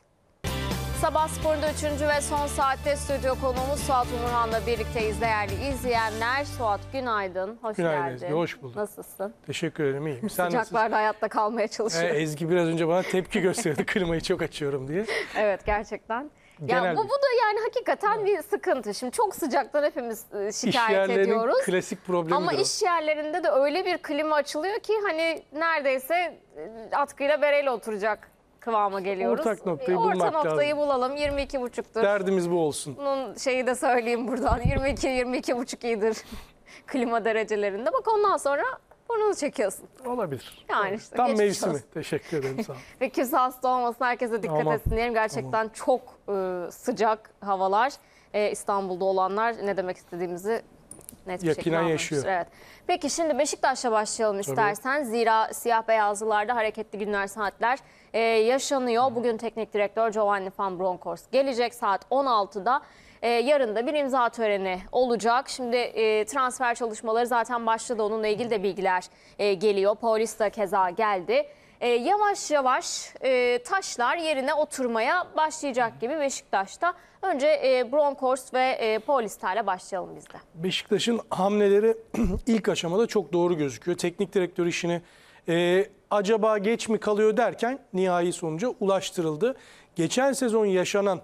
Speaker 1: Sabah sporunda 3. ve son saatte stüdyo konuğumuz Suat Umurhan'la birlikteyiz değerli izleyenler. Suat günaydın, hoş Günaydın geldin. Ezgi, hoş bulduk. Nasılsın?
Speaker 3: Teşekkür ederim, iyiyim. Sen nasılsın? Sıcaklarda
Speaker 1: hayatta kalmaya Ee, Ezgi
Speaker 3: biraz önce bana tepki gösterdi, *laughs* klimayı çok açıyorum diye.
Speaker 1: evet gerçekten genel. Ya bu, bu da yani hakikaten bir sıkıntı. Şimdi çok sıcaktan hepimiz ıı, şikayet iş ediyoruz. klasik
Speaker 3: problemi. Ama iş
Speaker 1: yerlerinde de öyle bir klima açılıyor ki hani neredeyse ıı, atkıyla bereyle oturacak kıvama geliyoruz. Ortak noktayı Orta bulmak noktayı lazım. bulalım. 22,5'tır. Derdimiz bu olsun. Bunun şeyi de söyleyeyim buradan. 22 *laughs* 22,5 iyidir *laughs* klima derecelerinde. Bak ondan sonra Burnunu çekiyorsun. Olabilir. Yani işte Tam mevsimi. olsun.
Speaker 3: Teşekkür ederim sağ olun. *laughs*
Speaker 1: Ve kimse hasta olmasın. Herkese dikkat Aman, etsin diyelim. Gerçekten çok e, sıcak havalar. E, İstanbul'da olanlar ne demek istediğimizi net bir şekilde anlamıştır. yaşıyor. Evet. Peki şimdi Beşiktaş'la başlayalım istersen. Zira siyah beyazlılarda hareketli günler saatler e, yaşanıyor. Bugün teknik direktör Giovanni Van Bronckhorst gelecek saat 16'da. E, yarın da bir imza töreni olacak. Şimdi e, transfer çalışmaları zaten başladı. Onunla ilgili de bilgiler e, geliyor. Polis de keza geldi. E, yavaş yavaş e, taşlar yerine oturmaya başlayacak gibi Beşiktaş'ta. Önce e, Broncos ve e, Paulista ile başlayalım biz de.
Speaker 3: Beşiktaş'ın hamleleri *clears throat* ilk aşamada çok doğru gözüküyor. Teknik direktör işini e, acaba geç mi kalıyor derken nihai sonuca ulaştırıldı. Geçen sezon yaşanan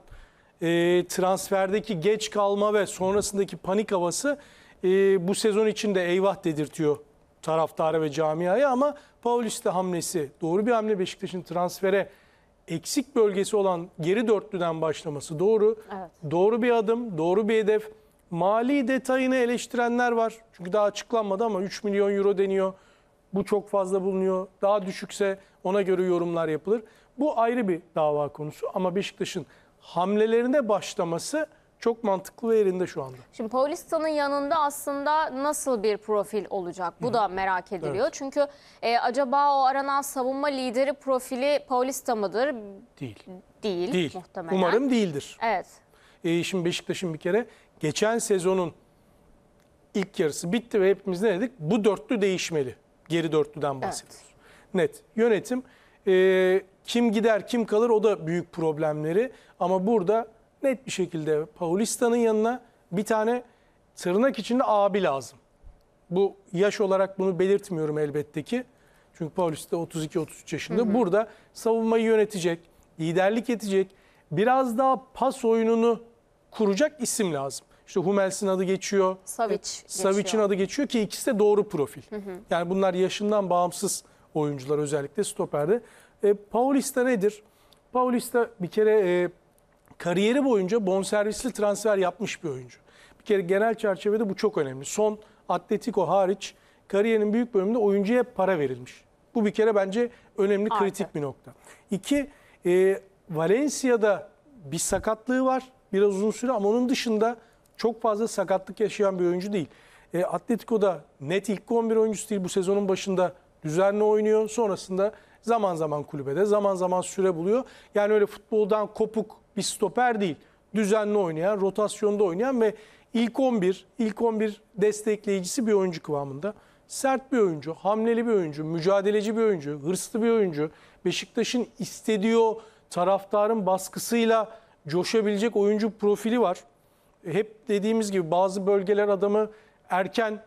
Speaker 3: e, transferdeki geç kalma ve sonrasındaki panik havası e, bu sezon için de eyvah dedirtiyor taraftara ve camiaya ama Paulista hamlesi doğru bir hamle Beşiktaş'ın transfere eksik bölgesi olan geri dörtlüden başlaması doğru. Evet. Doğru bir adım, doğru bir hedef. Mali detayını eleştirenler var. Çünkü daha açıklanmadı ama 3 milyon euro deniyor. Bu çok fazla bulunuyor. Daha düşükse ona göre yorumlar yapılır. Bu ayrı bir dava konusu ama Beşiktaş'ın hamlelerine başlaması çok mantıklı ve yerinde şu anda.
Speaker 1: Şimdi Paulista'nın yanında aslında nasıl bir profil olacak? Bu Hı. da merak ediliyor. Evet. Çünkü e, acaba o aranan savunma lideri profili Paulista mıdır?
Speaker 3: Değil. Değil,
Speaker 1: Değil. muhtemelen. Umarım değildir. Evet.
Speaker 3: E, şimdi Beşiktaş'ın bir kere geçen sezonun ilk yarısı bitti ve hepimiz ne dedik? Bu dörtlü değişmeli. Geri dörtlüden bahsediyoruz. Evet. Net. Yönetim e, kim gider kim kalır o da büyük problemleri. Ama burada net bir şekilde Paulista'nın yanına bir tane tırnak içinde abi lazım. Bu yaş olarak bunu belirtmiyorum elbette ki. Çünkü Paulista 32-33 yaşında. Hı hı. Burada savunmayı yönetecek, liderlik edecek, biraz daha pas oyununu kuracak isim lazım. İşte Hummels'in adı geçiyor. Savic Savic'in adı geçiyor ki ikisi de doğru profil. Hı hı. Yani bunlar yaşından bağımsız oyuncular özellikle stoperde. E, Paulista nedir? Paulista bir kere e, kariyeri boyunca bonservisli transfer yapmış bir oyuncu. Bir kere genel çerçevede bu çok önemli. Son Atletico hariç kariyerinin büyük bölümünde oyuncuya para verilmiş. Bu bir kere bence önemli Artık. kritik bir nokta. İki, e, Valencia'da bir sakatlığı var. Biraz uzun süre ama onun dışında çok fazla sakatlık yaşayan bir oyuncu değil. E, Atletico'da net ilk 11 oyuncusu değil. Bu sezonun başında düzenli oynuyor. Sonrasında zaman zaman kulübede, zaman zaman süre buluyor. Yani öyle futboldan kopuk bir stoper değil. Düzenli oynayan, rotasyonda oynayan ve ilk 11, ilk 11 destekleyicisi bir oyuncu kıvamında. Sert bir oyuncu, hamleli bir oyuncu, mücadeleci bir oyuncu, hırslı bir oyuncu. Beşiktaş'ın istediği o taraftarın baskısıyla coşabilecek oyuncu profili var. Hep dediğimiz gibi bazı bölgeler adamı erken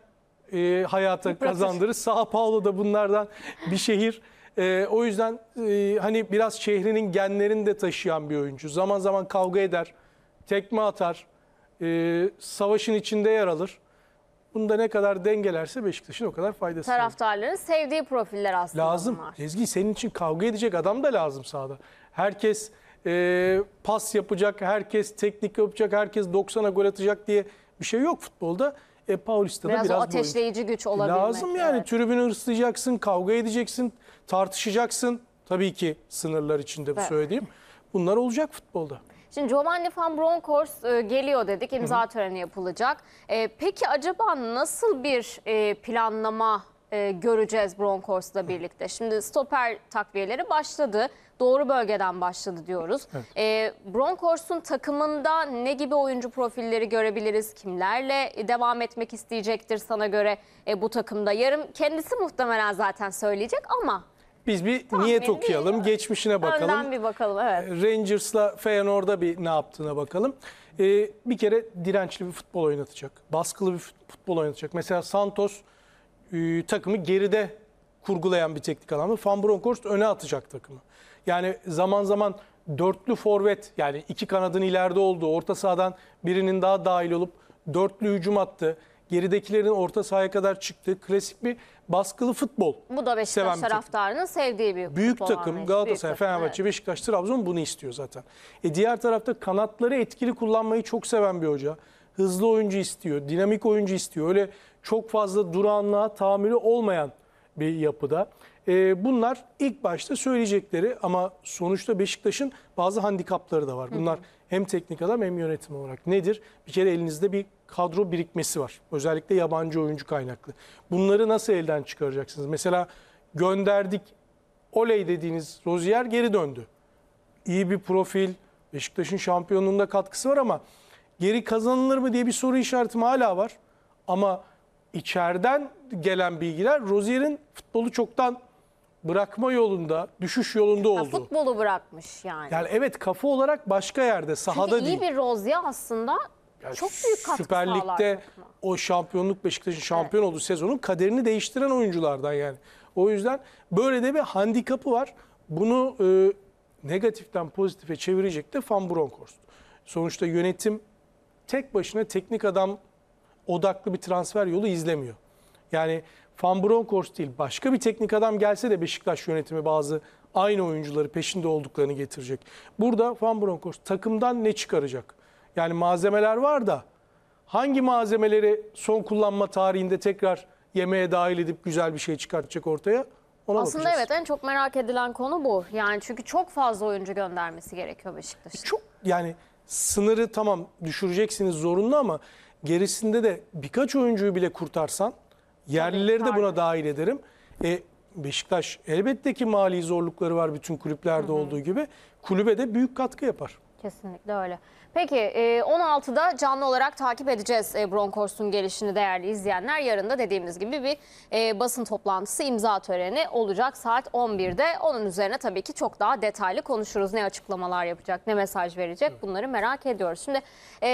Speaker 3: e, hayata kazandırır. Sao Paulo da bunlardan bir şehir. E, o yüzden e, hani biraz şehrinin genlerini de taşıyan bir oyuncu. Zaman zaman kavga eder, tekme atar, e, savaşın içinde yer alır. Bunda ne kadar dengelerse Beşiktaş'ın o kadar faydası var.
Speaker 1: Taraftarların sevdiği profiller aslında Lazım. bunlar.
Speaker 3: Ezgi senin için kavga edecek adam da lazım sahada. Herkes e, pas yapacak, herkes teknik yapacak, herkes 90'a gol atacak diye bir şey yok futbolda. E Paulista'da biraz, biraz o ateşleyici
Speaker 1: güç olabilmek. Lazım
Speaker 3: yani evet. tribünü hırslayacaksın, kavga edeceksin. Tartışacaksın tabii ki sınırlar içinde bu evet. söylediğim. Bunlar olacak futbolda.
Speaker 1: Şimdi Giovanni Van Bronckhorst e, geliyor dedik imza Hı-hı. töreni yapılacak. E, peki acaba nasıl bir e, planlama e, göreceğiz Bronkhorst'la birlikte? Şimdi stoper takviyeleri başladı. Doğru bölgeden başladı diyoruz. Evet. E, Bronkhorst'un takımında ne gibi oyuncu profilleri görebiliriz? Kimlerle devam etmek isteyecektir sana göre e, bu takımda? Yarım kendisi muhtemelen zaten söyleyecek ama
Speaker 3: biz bir Tahmini niyet okuyalım, bilmiyorum. geçmişine bakalım. Önden
Speaker 1: bir bakalım, evet.
Speaker 3: Rangers'la Feyenoord'a bir ne yaptığına bakalım. Ee, bir kere dirençli bir futbol oynatacak. Baskılı bir futbol oynatacak. Mesela Santos e, takımı geride kurgulayan bir teknik adamı. Van Bronckhorst öne atacak takımı. Yani zaman zaman dörtlü forvet yani iki kanadın ileride olduğu orta sahadan birinin daha dahil olup dörtlü hücum attı. Geridekilerin orta sahaya kadar çıktığı klasik bir baskılı futbol.
Speaker 1: Bu da Beşiktaş taraftarının sevdiği bir Büyük futbol takım anlayışı. Galatasaray, Fenerbahçe,
Speaker 3: evet. Beşiktaş, Trabzon bunu istiyor zaten. E diğer tarafta kanatları etkili kullanmayı çok seven bir hoca. Hızlı oyuncu istiyor, dinamik oyuncu istiyor. Öyle çok fazla duranlığa tamiri olmayan bir yapıda. E, bunlar ilk başta söyleyecekleri ama sonuçta Beşiktaş'ın bazı handikapları da var. Bunlar hem teknik adam hem yönetim olarak nedir? Bir kere elinizde bir kadro birikmesi var. Özellikle yabancı oyuncu kaynaklı. Bunları nasıl elden çıkaracaksınız? Mesela gönderdik oley dediğiniz Rozier geri döndü. İyi bir profil, Beşiktaş'ın şampiyonluğunda katkısı var ama geri kazanılır mı diye bir soru işaretim hala var. Ama içeriden gelen bilgiler Rozier'in futbolu çoktan bırakma yolunda, düşüş yolunda oldu.
Speaker 1: Futbolu bırakmış yani. Yani
Speaker 3: evet kafa olarak başka yerde, sahada Çünkü iyi değil.
Speaker 1: iyi bir Rozier aslında yani Çok büyük katkı Süper Lig'de
Speaker 3: o şampiyonluk Beşiktaş'ın şampiyon evet. olduğu sezonun kaderini değiştiren oyunculardan yani. O yüzden böyle de bir handikapı var. Bunu e, negatiften pozitife çevirecek de Van Bronckhorst. Sonuçta yönetim tek başına teknik adam odaklı bir transfer yolu izlemiyor. Yani Van Bronckhorst değil başka bir teknik adam gelse de Beşiktaş yönetimi bazı aynı oyuncuları peşinde olduklarını getirecek. Burada Van Bronckhorst takımdan ne çıkaracak? Yani malzemeler var da hangi malzemeleri son kullanma tarihinde tekrar yemeğe dahil edip güzel bir şey çıkartacak ortaya ona Aslında bakacağız.
Speaker 1: evet en çok merak edilen konu bu. Yani çünkü çok fazla oyuncu göndermesi gerekiyor Beşiktaş'ın. E, çok
Speaker 3: yani sınırı tamam düşüreceksiniz zorunlu ama gerisinde de birkaç oyuncuyu bile kurtarsan yerlileri de buna dahil ederim. E, Beşiktaş elbette ki mali zorlukları var bütün kulüplerde Hı -hı. olduğu gibi. Kulübe de büyük katkı yapar.
Speaker 1: Kesinlikle öyle. Peki 16'da canlı olarak takip edeceğiz Broncos'un gelişini değerli izleyenler. Yarın da dediğimiz gibi bir basın toplantısı imza töreni olacak saat 11'de. Onun üzerine tabii ki çok daha detaylı konuşuruz. Ne açıklamalar yapacak, ne mesaj verecek bunları merak ediyoruz. Şimdi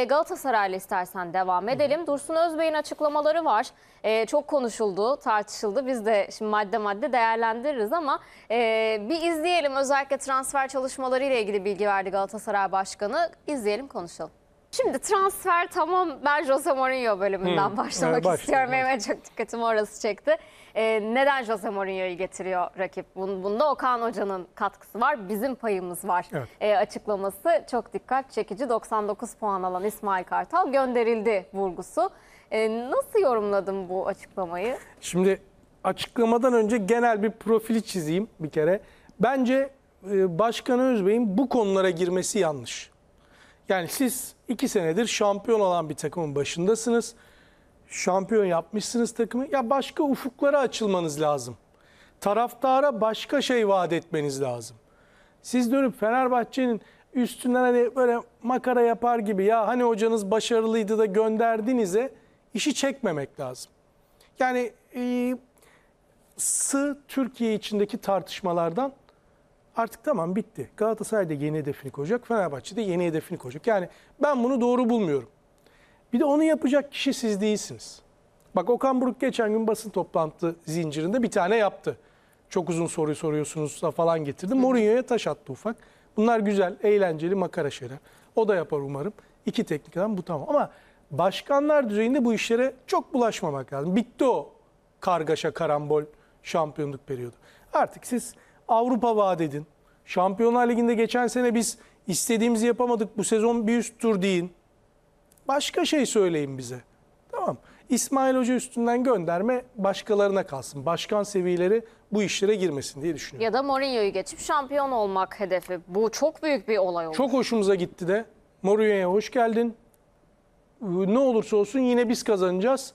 Speaker 1: Galatasaray'la istersen devam edelim. Dursun Özbey'in açıklamaları var. Çok konuşuldu, tartışıldı. Biz de şimdi madde madde değerlendiririz ama bir izleyelim. Özellikle transfer çalışmaları ile ilgili bilgi verdi Galatasaray Başkanı. İzleyelim konuşalım. Şimdi transfer tamam ben Jose Mourinho bölümünden Hı, başlamak evet, istiyorum. Benim çok dikkatimi orası çekti. Ee, neden Jose Mourinho'yu getiriyor rakip? Bunda Okan Hoca'nın katkısı var. Bizim payımız var evet. ee, açıklaması. Çok dikkat çekici 99 puan alan İsmail Kartal gönderildi vurgusu. Ee, nasıl yorumladın bu açıklamayı?
Speaker 3: Şimdi açıklamadan önce genel bir profili çizeyim bir kere. Bence e, Başkan Özbey'in bu konulara girmesi yanlış. Yani siz iki senedir şampiyon olan bir takımın başındasınız. Şampiyon yapmışsınız takımı. Ya başka ufuklara açılmanız lazım. Taraftara başka şey vaat etmeniz lazım. Siz dönüp Fenerbahçe'nin üstünden hani böyle makara yapar gibi ya hani hocanız başarılıydı da gönderdinize işi çekmemek lazım. Yani e, sı Türkiye içindeki tartışmalardan Artık tamam bitti. Galatasaray da yeni hedefini koyacak, Fenerbahçe de yeni hedefini koyacak. Yani ben bunu doğru bulmuyorum. Bir de onu yapacak kişi siz değilsiniz. Bak Okan Buruk geçen gün basın toplantı zincirinde bir tane yaptı. Çok uzun soruyu soruyorsunuz da falan getirdi. Mourinho'ya taş attı ufak. Bunlar güzel, eğlenceli makara şeyler. O da yapar umarım. İki teknik adam bu tamam. Ama başkanlar düzeyinde bu işlere çok bulaşmamak lazım. Bitti o kargaşa, karambol, şampiyonluk periyodu. Artık siz Avrupa vaat edin. Şampiyonlar Ligi'nde geçen sene biz istediğimizi yapamadık. Bu sezon bir üst tur deyin. Başka şey söyleyin bize. Tamam. İsmail Hoca üstünden gönderme başkalarına kalsın. Başkan seviyeleri bu işlere girmesin diye düşünüyorum.
Speaker 1: Ya da Mourinho'yu geçip şampiyon olmak hedefi. Bu çok büyük bir olay oldu. Çok
Speaker 3: hoşumuza gitti de. Mourinho'ya hoş geldin. Ne olursa olsun yine biz kazanacağız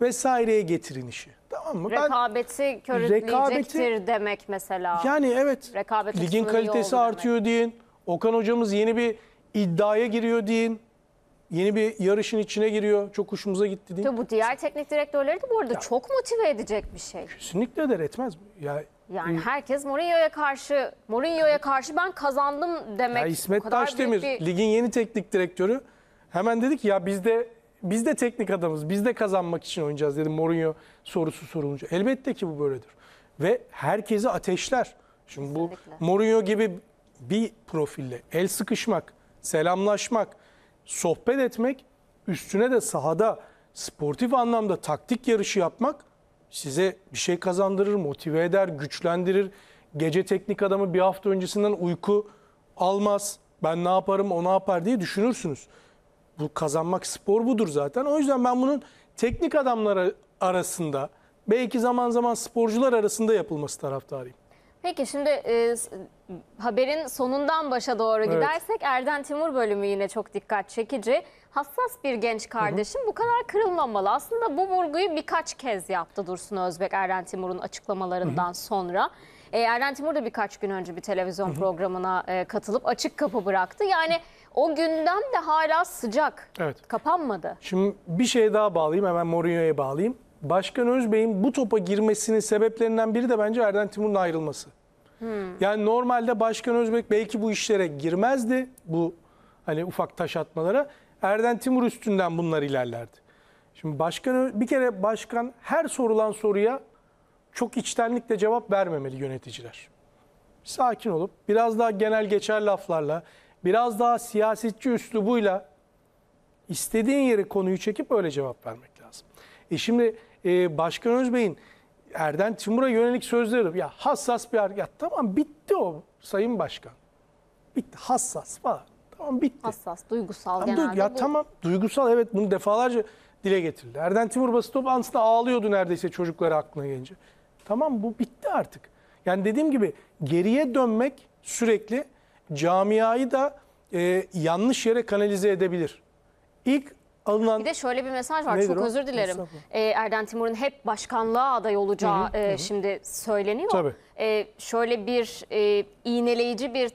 Speaker 3: vesaireye getirilişi. Tamam
Speaker 1: mı? Rekabeti ben, körükleyecektir demek mesela. Yani evet. Rekabet ligin kalitesi
Speaker 3: artıyor demek. deyin. Okan hocamız yeni bir iddiaya giriyor deyin. Yeni bir yarışın içine giriyor. Çok hoşumuza
Speaker 1: gitti deyin. Tabii bu diğer teknik direktörleri de bu arada ya, çok motive edecek bir şey. Kesinlikle eder etmez. Ya, yani e, herkes Mourinho'ya karşı Mourinho'ya karşı ben kazandım demek. Ya İsmet Taşdemir bir...
Speaker 3: ligin yeni teknik direktörü hemen dedik ya bizde biz de teknik adamız, biz de kazanmak için oynayacağız dedi Mourinho sorusu sorulunca. Elbette ki bu böyledir. Ve herkesi ateşler. Şimdi Kesinlikle. bu Mourinho gibi bir profille el sıkışmak, selamlaşmak, sohbet etmek, üstüne de sahada sportif anlamda taktik yarışı yapmak size bir şey kazandırır, motive eder, güçlendirir. Gece teknik adamı bir hafta öncesinden uyku almaz. Ben ne yaparım, o ne yapar diye düşünürsünüz. Bu kazanmak spor budur zaten. O yüzden ben bunun teknik adamlar arasında belki zaman zaman sporcular arasında yapılması taraftarıyım.
Speaker 1: Peki şimdi e, haberin sonundan başa doğru evet. gidersek Erden Timur bölümü yine çok dikkat çekici. Hassas bir genç kardeşim hı hı. bu kadar kırılmamalı. Aslında bu vurguyu birkaç kez yaptı Dursun Özbek Erden Timur'un açıklamalarından hı hı. sonra. E, Erden Timur da birkaç gün önce bir televizyon hı hı. programına e, katılıp açık kapı bıraktı. Yani... Hı o gündem de hala sıcak. Evet. Kapanmadı. Şimdi
Speaker 3: bir şey daha bağlayayım hemen Mourinho'ya bağlayayım. Başkan Özbey'in bu topa girmesinin sebeplerinden biri de bence Erden Timur'un ayrılması. Hmm. Yani normalde Başkan Özbek belki bu işlere girmezdi. Bu hani ufak taş atmalara. Erden Timur üstünden bunlar ilerlerdi. Şimdi başkan bir kere başkan her sorulan soruya çok içtenlikle cevap vermemeli yöneticiler. Sakin olup biraz daha genel geçer laflarla biraz daha siyasetçi üslubuyla istediğin yeri konuyu çekip öyle cevap vermek lazım. E şimdi e, Başkan Özbey'in Erden Timur'a yönelik sözleri ya hassas bir ya tamam bitti o Sayın Başkan. Bitti hassas falan.
Speaker 1: Tamam bitti. Hassas, duygusal tamam, genelde. Ya bu.
Speaker 3: tamam duygusal evet bunu defalarca dile getirildi. Erden Timur basın toplantısında ağlıyordu neredeyse çocukları aklına gelince. Tamam bu bitti artık. Yani dediğim gibi geriye dönmek sürekli camiayı da e, yanlış yere kanalize edebilir.
Speaker 1: İlk alınan... Bir de şöyle bir mesaj var Nedir çok o? özür dilerim. E, Erden Timur'un hep başkanlığa aday olacağı hı hı, e, hı. şimdi söyleniyor. Tabii. E, şöyle bir e, iğneleyici bir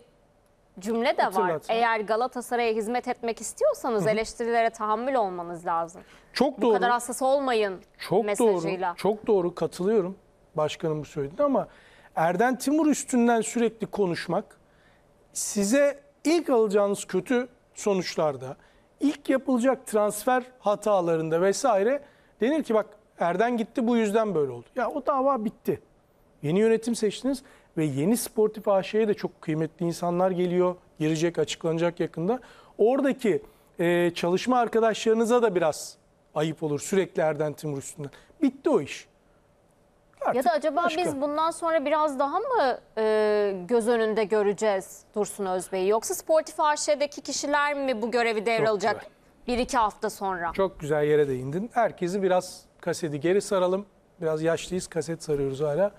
Speaker 1: cümle de Hatırlatın. var. Eğer Galatasaray'a hizmet etmek istiyorsanız Hı-hı. eleştirilere tahammül olmanız lazım. Çok bu doğru. Bu kadar hassas olmayın çok mesajıyla. Doğru,
Speaker 3: çok doğru katılıyorum başkanım bu söylediğine ama Erden Timur üstünden sürekli konuşmak size ilk alacağınız kötü sonuçlarda, ilk yapılacak transfer hatalarında vesaire denir ki bak Erden gitti bu yüzden böyle oldu. Ya o dava bitti. Yeni yönetim seçtiniz ve yeni sportif AŞ'ye de çok kıymetli insanlar geliyor. Girecek, açıklanacak yakında. Oradaki e, çalışma arkadaşlarınıza da biraz ayıp olur sürekli Erden Timur üstünden. Bitti o iş.
Speaker 1: Artık ya da acaba başka. biz bundan sonra biraz daha mı e, göz önünde göreceğiz Dursun Özbey'i? Yoksa sportif arşedeki kişiler mi bu görevi devralacak bir iki hafta sonra?
Speaker 3: Çok güzel yere değindin. Herkesi biraz kaseti geri saralım. Biraz yaşlıyız kaset sarıyoruz hala.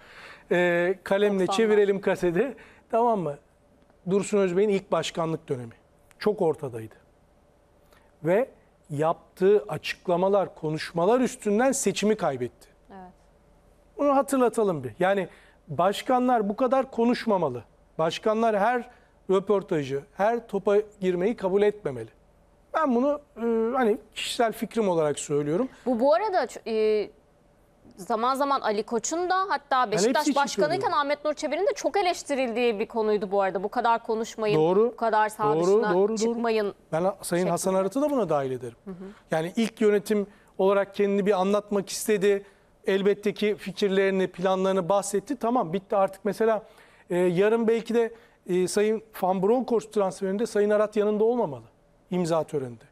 Speaker 3: E, kalemle Çok çevirelim var. kaseti. Tamam mı? Dursun Özbey'in ilk başkanlık dönemi. Çok ortadaydı. Ve yaptığı açıklamalar, konuşmalar üstünden seçimi kaybetti. Onu hatırlatalım bir. Yani başkanlar bu kadar konuşmamalı. Başkanlar her röportajı, her topa girmeyi kabul etmemeli. Ben bunu e, hani kişisel fikrim olarak söylüyorum.
Speaker 1: Bu bu arada e, zaman zaman Ali Koç'un da hatta Beşiktaş yani başkanıyken Ahmet Nur Çebi'nin de çok eleştirildiği bir konuydu bu arada. Bu kadar konuşmayın, doğru, bu kadar sağ doğru, dışına doğru, çıkmayın. Doğru.
Speaker 3: Ben Sayın şeklinde. Hasan Arat'ı da buna dahil ederim. Hı hı. Yani ilk yönetim olarak kendini bir anlatmak istedi elbette ki fikirlerini, planlarını bahsetti. Tamam bitti artık mesela e, yarın belki de e, Sayın Van Bronckhorst transferinde Sayın Arat yanında olmamalı imza töreninde.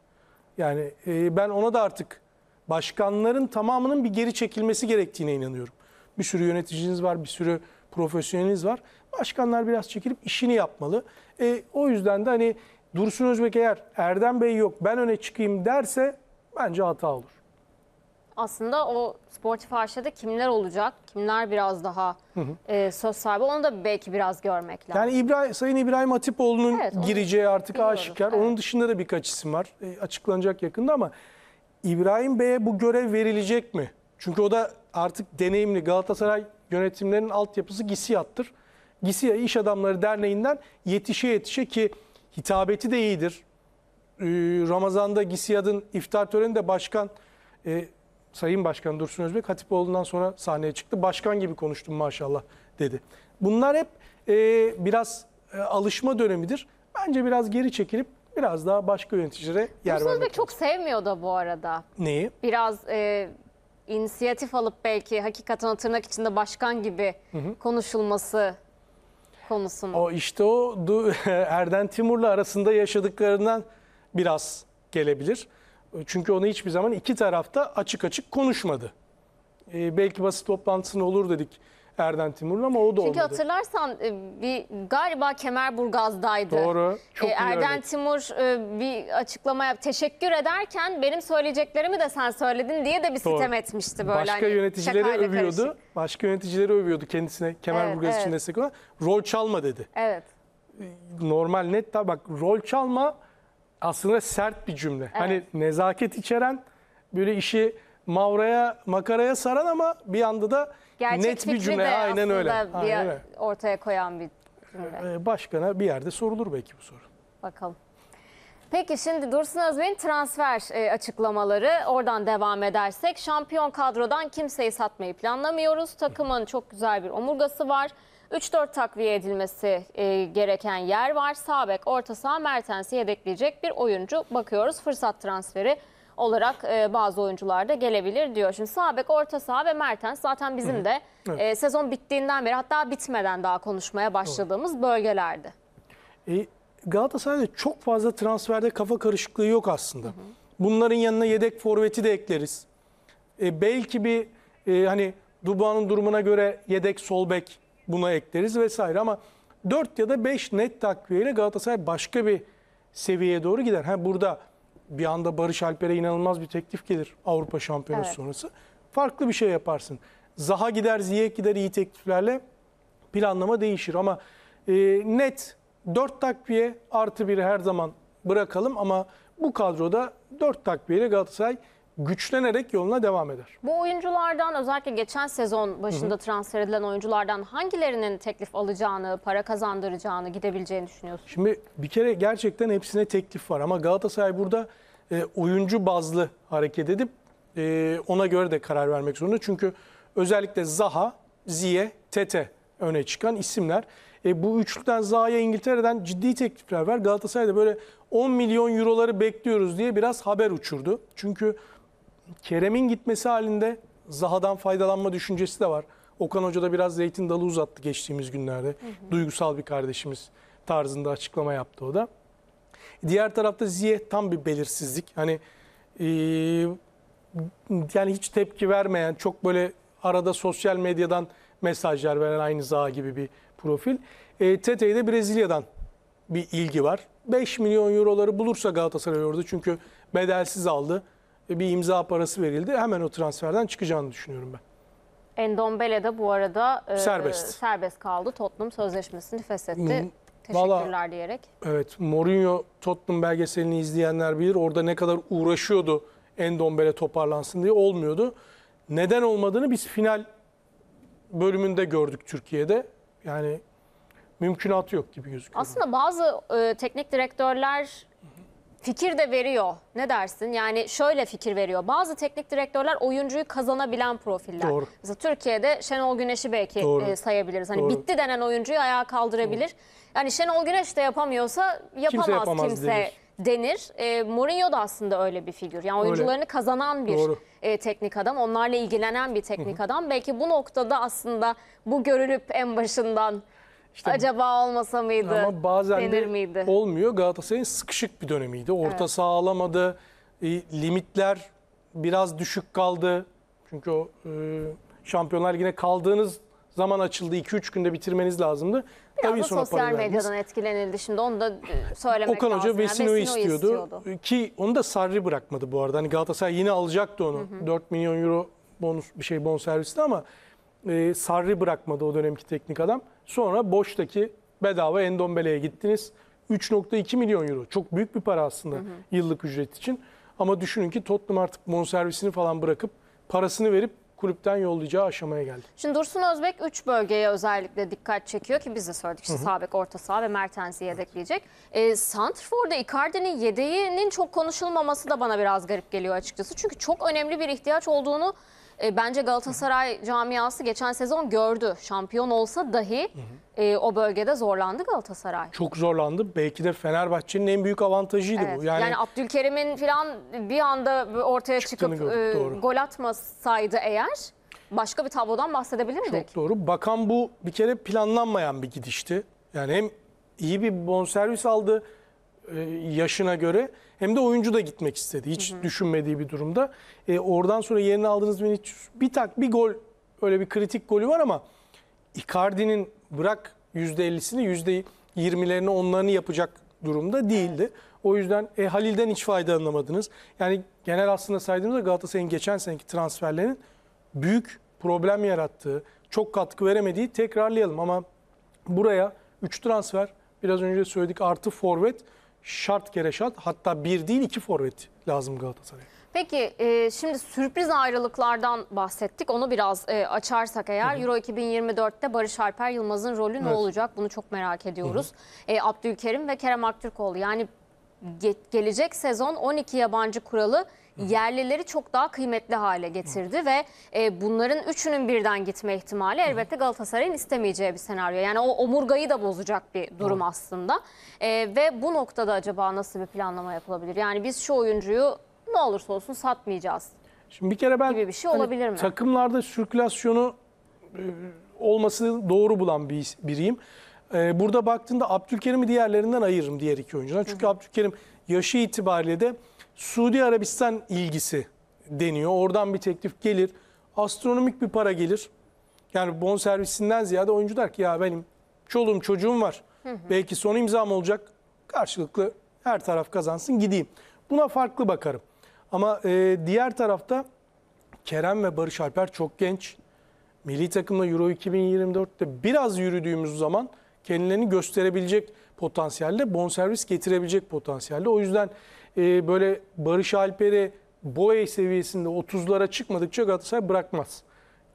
Speaker 3: Yani e, ben ona da artık başkanların tamamının bir geri çekilmesi gerektiğine inanıyorum. Bir sürü yöneticiniz var, bir sürü profesyoneliniz var. Başkanlar biraz çekilip işini yapmalı. E, o yüzden de hani Dursun Özbek eğer Erdem Bey yok ben öne çıkayım derse bence hata olur
Speaker 1: aslında o sportif arşada kimler olacak, kimler biraz daha hı hı. E, söz sahibi onu da belki biraz görmek lazım. Yani
Speaker 3: İbrahim, Sayın İbrahim Hatipoğlu'nun evet, gireceği artık biliyoruz. aşikar. Evet. Onun dışında da birkaç isim var. E, açıklanacak yakında ama İbrahim Bey'e bu görev verilecek mi? Çünkü o da artık deneyimli Galatasaray yönetimlerinin altyapısı GİSİAD'tır. GİSİA İş Adamları Derneği'nden yetişe yetişe ki hitabeti de iyidir. E, Ramazan'da GİSİAD'ın iftar töreninde başkan e, Sayın Başkan Dursun Özbek Hatipoğlu'ndan sonra sahneye çıktı. Başkan gibi konuştum maşallah dedi. Bunlar hep e, biraz e, alışma dönemidir. Bence biraz geri çekilip biraz daha başka yöneticilere yer Dursun vermek Özbek çok
Speaker 1: sevmiyor da bu arada. Neyi? Biraz e, inisiyatif alıp belki hakikaten tırnak içinde başkan gibi hı hı. konuşulması konusunda.
Speaker 3: O işte o *laughs* Erden Timur'la arasında yaşadıklarından biraz gelebilir. Çünkü onu hiçbir zaman iki tarafta açık açık konuşmadı. Ee, belki basın toplantısını olur dedik Erden Timur'un ama o da Çünkü olmadı. Çünkü
Speaker 1: hatırlarsan e, bir galiba Kemerburgaz'daydı. Doğru. Çok ee, Erden öyle. Timur e, bir açıklama yap teşekkür ederken benim söyleyeceklerimi de sen söyledin diye de bir Doğru. sitem etmişti böyle. Başka hani, yöneticileri övüyordu. Karışık.
Speaker 3: Başka yöneticileri övüyordu kendisine Kemerburgaz evet, evet. için destek olan. Rol çalma dedi. Evet. Normal net bak rol çalma aslında sert bir cümle. Evet. Hani nezaket içeren böyle işi mavraya makaraya saran ama bir anda da net bir cümle. De aynen öyle. Bir aynen
Speaker 1: ortaya koyan bir cümle. Ee, başkana
Speaker 3: bir yerde sorulur belki bu soru.
Speaker 1: Bakalım. Peki şimdi Dursun Özbey'in transfer e, açıklamaları oradan devam edersek şampiyon kadrodan kimseyi satmayı planlamıyoruz. Takımın çok güzel bir omurgası var. 3-4 takviye edilmesi e, gereken yer var. Sabek, orta saha, Mertens'i yedekleyecek bir oyuncu. Bakıyoruz fırsat transferi olarak e, bazı oyuncular da gelebilir diyor. Şimdi Sabek, orta saha ve Mertens zaten bizim de e, evet. e, sezon bittiğinden beri hatta bitmeden daha konuşmaya başladığımız Doğru. bölgelerdi.
Speaker 3: E, Galatasaray'da çok fazla transferde kafa karışıklığı yok aslında. Hı hı. Bunların yanına yedek forveti de ekleriz. E, belki bir e, hani Duba'nın durumuna göre yedek sol bek buna ekleriz vesaire ama 4 ya da 5 net takviyeyle Galatasaray başka bir seviyeye doğru gider. Ha burada bir anda Barış Alper'e inanılmaz bir teklif gelir Avrupa Şampiyonası evet. sonrası. Farklı bir şey yaparsın. Zaha gider, Ziyech gider iyi tekliflerle planlama değişir ama e, net 4 takviye artı biri her zaman bırakalım ama bu kadroda 4 takviyeyle Galatasaray güçlenerek yoluna devam eder.
Speaker 1: Bu oyunculardan özellikle geçen sezon başında hı hı. transfer edilen oyunculardan hangilerinin teklif alacağını, para kazandıracağını, gidebileceğini düşünüyorsun?
Speaker 3: Şimdi bir kere gerçekten hepsine teklif var ama Galatasaray burada e, oyuncu bazlı hareket edip e, ona göre de karar vermek zorunda. Çünkü özellikle Zaha, Ziye, Tete öne çıkan isimler. E, bu üçlükten Zaha'ya İngiltere'den ciddi teklifler var. Galatasaray'da böyle 10 milyon euroları bekliyoruz diye biraz haber uçurdu. Çünkü Kerem'in gitmesi halinde Zaha'dan faydalanma düşüncesi de var. Okan Hoca da biraz zeytin dalı uzattı geçtiğimiz günlerde. Hı hı. Duygusal bir kardeşimiz tarzında açıklama yaptı o da. Diğer tarafta Ziye tam bir belirsizlik. Hani e, yani hiç tepki vermeyen, çok böyle arada sosyal medyadan mesajlar veren aynı Zaha gibi bir profil. E, Tete'de Brezilya'dan bir ilgi var. 5 milyon euroları bulursa Galatasaray orada çünkü bedelsiz aldı bir imza parası verildi. Hemen o transferden çıkacağını düşünüyorum ben.
Speaker 1: Endombele de bu arada e, e, serbest. kaldı. Tottenham sözleşmesini feshetti. Teşekkürler Vallahi, diyerek.
Speaker 3: Evet Mourinho Tottenham belgeselini izleyenler bilir. Orada ne kadar uğraşıyordu Endombele toparlansın diye olmuyordu. Neden olmadığını biz final bölümünde gördük Türkiye'de. Yani mümkünatı yok gibi gözüküyor.
Speaker 1: Aslında bazı e, teknik direktörler fikir de veriyor. Ne dersin? Yani şöyle fikir veriyor. Bazı teknik direktörler oyuncuyu kazanabilen profiller. Doğru. Mesela Türkiye'de Şenol Güneş'i belki Doğru. e, sayabiliriz. Hani Doğru. bitti denen oyuncuyu ayağa kaldırabilir. Doğru. Yani Şenol Güneş de yapamıyorsa yapamaz kimse, yapamaz kimse denir. E, Mourinho da aslında öyle bir figür. Yani oyuncularını öyle. kazanan bir e, teknik adam, onlarla ilgilenen bir teknik Hı -hı. adam. Belki bu noktada aslında bu görülüp en başından işte Acaba olmasa mıydı? Ama bazen denir de miydi?
Speaker 3: olmuyor. Galatasaray'ın sıkışık bir dönemiydi. Orta evet. saha e, limitler biraz düşük kaldı. Çünkü o e, Şampiyonlar Ligi'ne kaldığınız zaman açıldı. 2-3 günde bitirmeniz lazımdı. Biraz Tabii da sonra sosyal medyadan
Speaker 1: verdiniz. etkilenildi. Şimdi onu da e, söylemek Okan lazım. Okan Hoca Vesino'yu yani. istiyordu. istiyordu.
Speaker 3: E, ki onu da Sarri bırakmadı bu arada. Hani Galatasaray yine alacaktı onu. Hı hı. 4 milyon euro bonus bir şey bonservisli ama e, Sarri bırakmadı o dönemki teknik adam. Sonra boştaki bedava Endombele'ye gittiniz. 3.2 milyon euro. Çok büyük bir para aslında hı hı. yıllık ücret için. Ama düşünün ki Tottenham artık bonservisini falan bırakıp parasını verip kulüpten yollayacağı aşamaya geldi.
Speaker 1: Şimdi Dursun Özbek 3 bölgeye özellikle dikkat çekiyor ki biz de söyledik. İşte Sabek, orta saha ve Mertens'i yedekleyecek. Evet. E, Santrfor'da Icardi'nin yedeğinin çok konuşulmaması da bana biraz garip geliyor açıkçası. Çünkü çok önemli bir ihtiyaç olduğunu e, bence Galatasaray camiası geçen sezon gördü. Şampiyon olsa dahi e, o bölgede zorlandı Galatasaray.
Speaker 3: Çok zorlandı. Belki de Fenerbahçe'nin en büyük avantajıydı Evet. bu. Yani,
Speaker 1: Abdülkerim'in falan bir anda ortaya çıkıp gördük, e, doğru. gol atmasaydı eğer başka bir tablodan bahsedebilirdik.
Speaker 3: Çok doğru. Bakan bu bir kere planlanmayan bir gidişti. Yani hem iyi bir bonservis aldı e, yaşına göre hem de oyuncu da gitmek istedi. Hiç hı hı. düşünmediği bir durumda. E, oradan sonra yerini aldınız mı bir tak bir gol öyle bir kritik golü var ama Icardi'nin bırak %50'sini %20'lerini onlarını yapacak durumda değildi. O yüzden e, Halil'den hiç fayda anlamadınız. Yani genel aslında saydığımızda Galatasaray'ın geçen seneki transferlerinin büyük problem yarattığı, çok katkı veremediği tekrarlayalım ama buraya 3 transfer biraz önce söyledik artı forvet şart kere şart hatta bir değil iki forvet lazım Galatasaray'a.
Speaker 1: Peki e, şimdi sürpriz ayrılıklardan bahsettik. Onu biraz e, açarsak eğer Hı -hı. Euro 2024'te Barış Alper Yılmaz'ın rolü evet. ne olacak? Bunu çok merak ediyoruz. Hı -hı. E, Abdülkerim ve Kerem Aktürkoğlu yani ge gelecek sezon 12 yabancı kuralı yerlileri çok daha kıymetli hale getirdi ve e, bunların üçünün birden gitme ihtimali elbette Galatasaray'ın istemeyeceği bir senaryo. Yani o omurgayı da bozacak bir durum aslında. E, ve bu noktada acaba nasıl bir planlama yapılabilir? Yani biz şu oyuncuyu ne olursa olsun satmayacağız Şimdi bir kere ben gibi bir şey hani olabilir mi?
Speaker 3: takımlarda sirkülasyonu e, olmasını doğru bulan bir, biriyim. E, burada baktığında Abdülkerim'i diğerlerinden ayırırım diğer iki oyuncudan. Çünkü Abdülkerim yaşı itibariyle de Suudi Arabistan ilgisi deniyor. Oradan bir teklif gelir. Astronomik bir para gelir. Yani bon servisinden ziyade oyuncu der ki ya benim çoluğum çocuğum var. Hı hı. Belki son imzam olacak. Karşılıklı her taraf kazansın gideyim. Buna farklı bakarım. Ama e, diğer tarafta Kerem ve Barış Alper çok genç. Milli takımla Euro 2024'te biraz yürüdüğümüz zaman kendilerini gösterebilecek potansiyelde, bonservis getirebilecek potansiyelde. O yüzden e, böyle Barış Alper'i Boye seviyesinde 30'lara çıkmadıkça Galatasaray bırakmaz.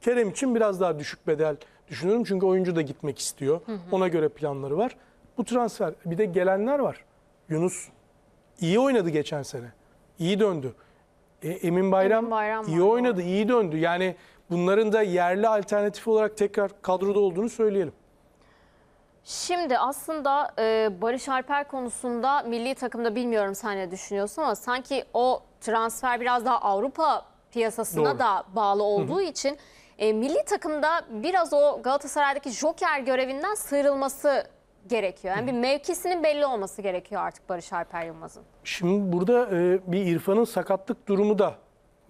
Speaker 3: Kerem için biraz daha düşük bedel düşünüyorum. Çünkü oyuncu da gitmek istiyor. Hı hı. Ona göre planları var. Bu transfer. Bir de gelenler var. Yunus iyi oynadı geçen sene. İyi döndü. E, Emin Bayram, Emin Bayram iyi oynadı, iyi döndü. Yani bunların da yerli alternatif olarak tekrar kadroda olduğunu söyleyelim.
Speaker 1: Şimdi aslında e, Barış Alper konusunda milli takımda bilmiyorum sen ne düşünüyorsun ama sanki o transfer biraz daha Avrupa piyasasına Doğru. da bağlı olduğu Hı -hı. için e, milli takımda biraz o Galatasaray'daki joker görevinden sıyrılması gerekiyor. Yani bir mevkisinin belli olması gerekiyor artık Barış Alper Yılmaz'ın.
Speaker 3: Şimdi burada e, bir İrfan'ın sakatlık durumu da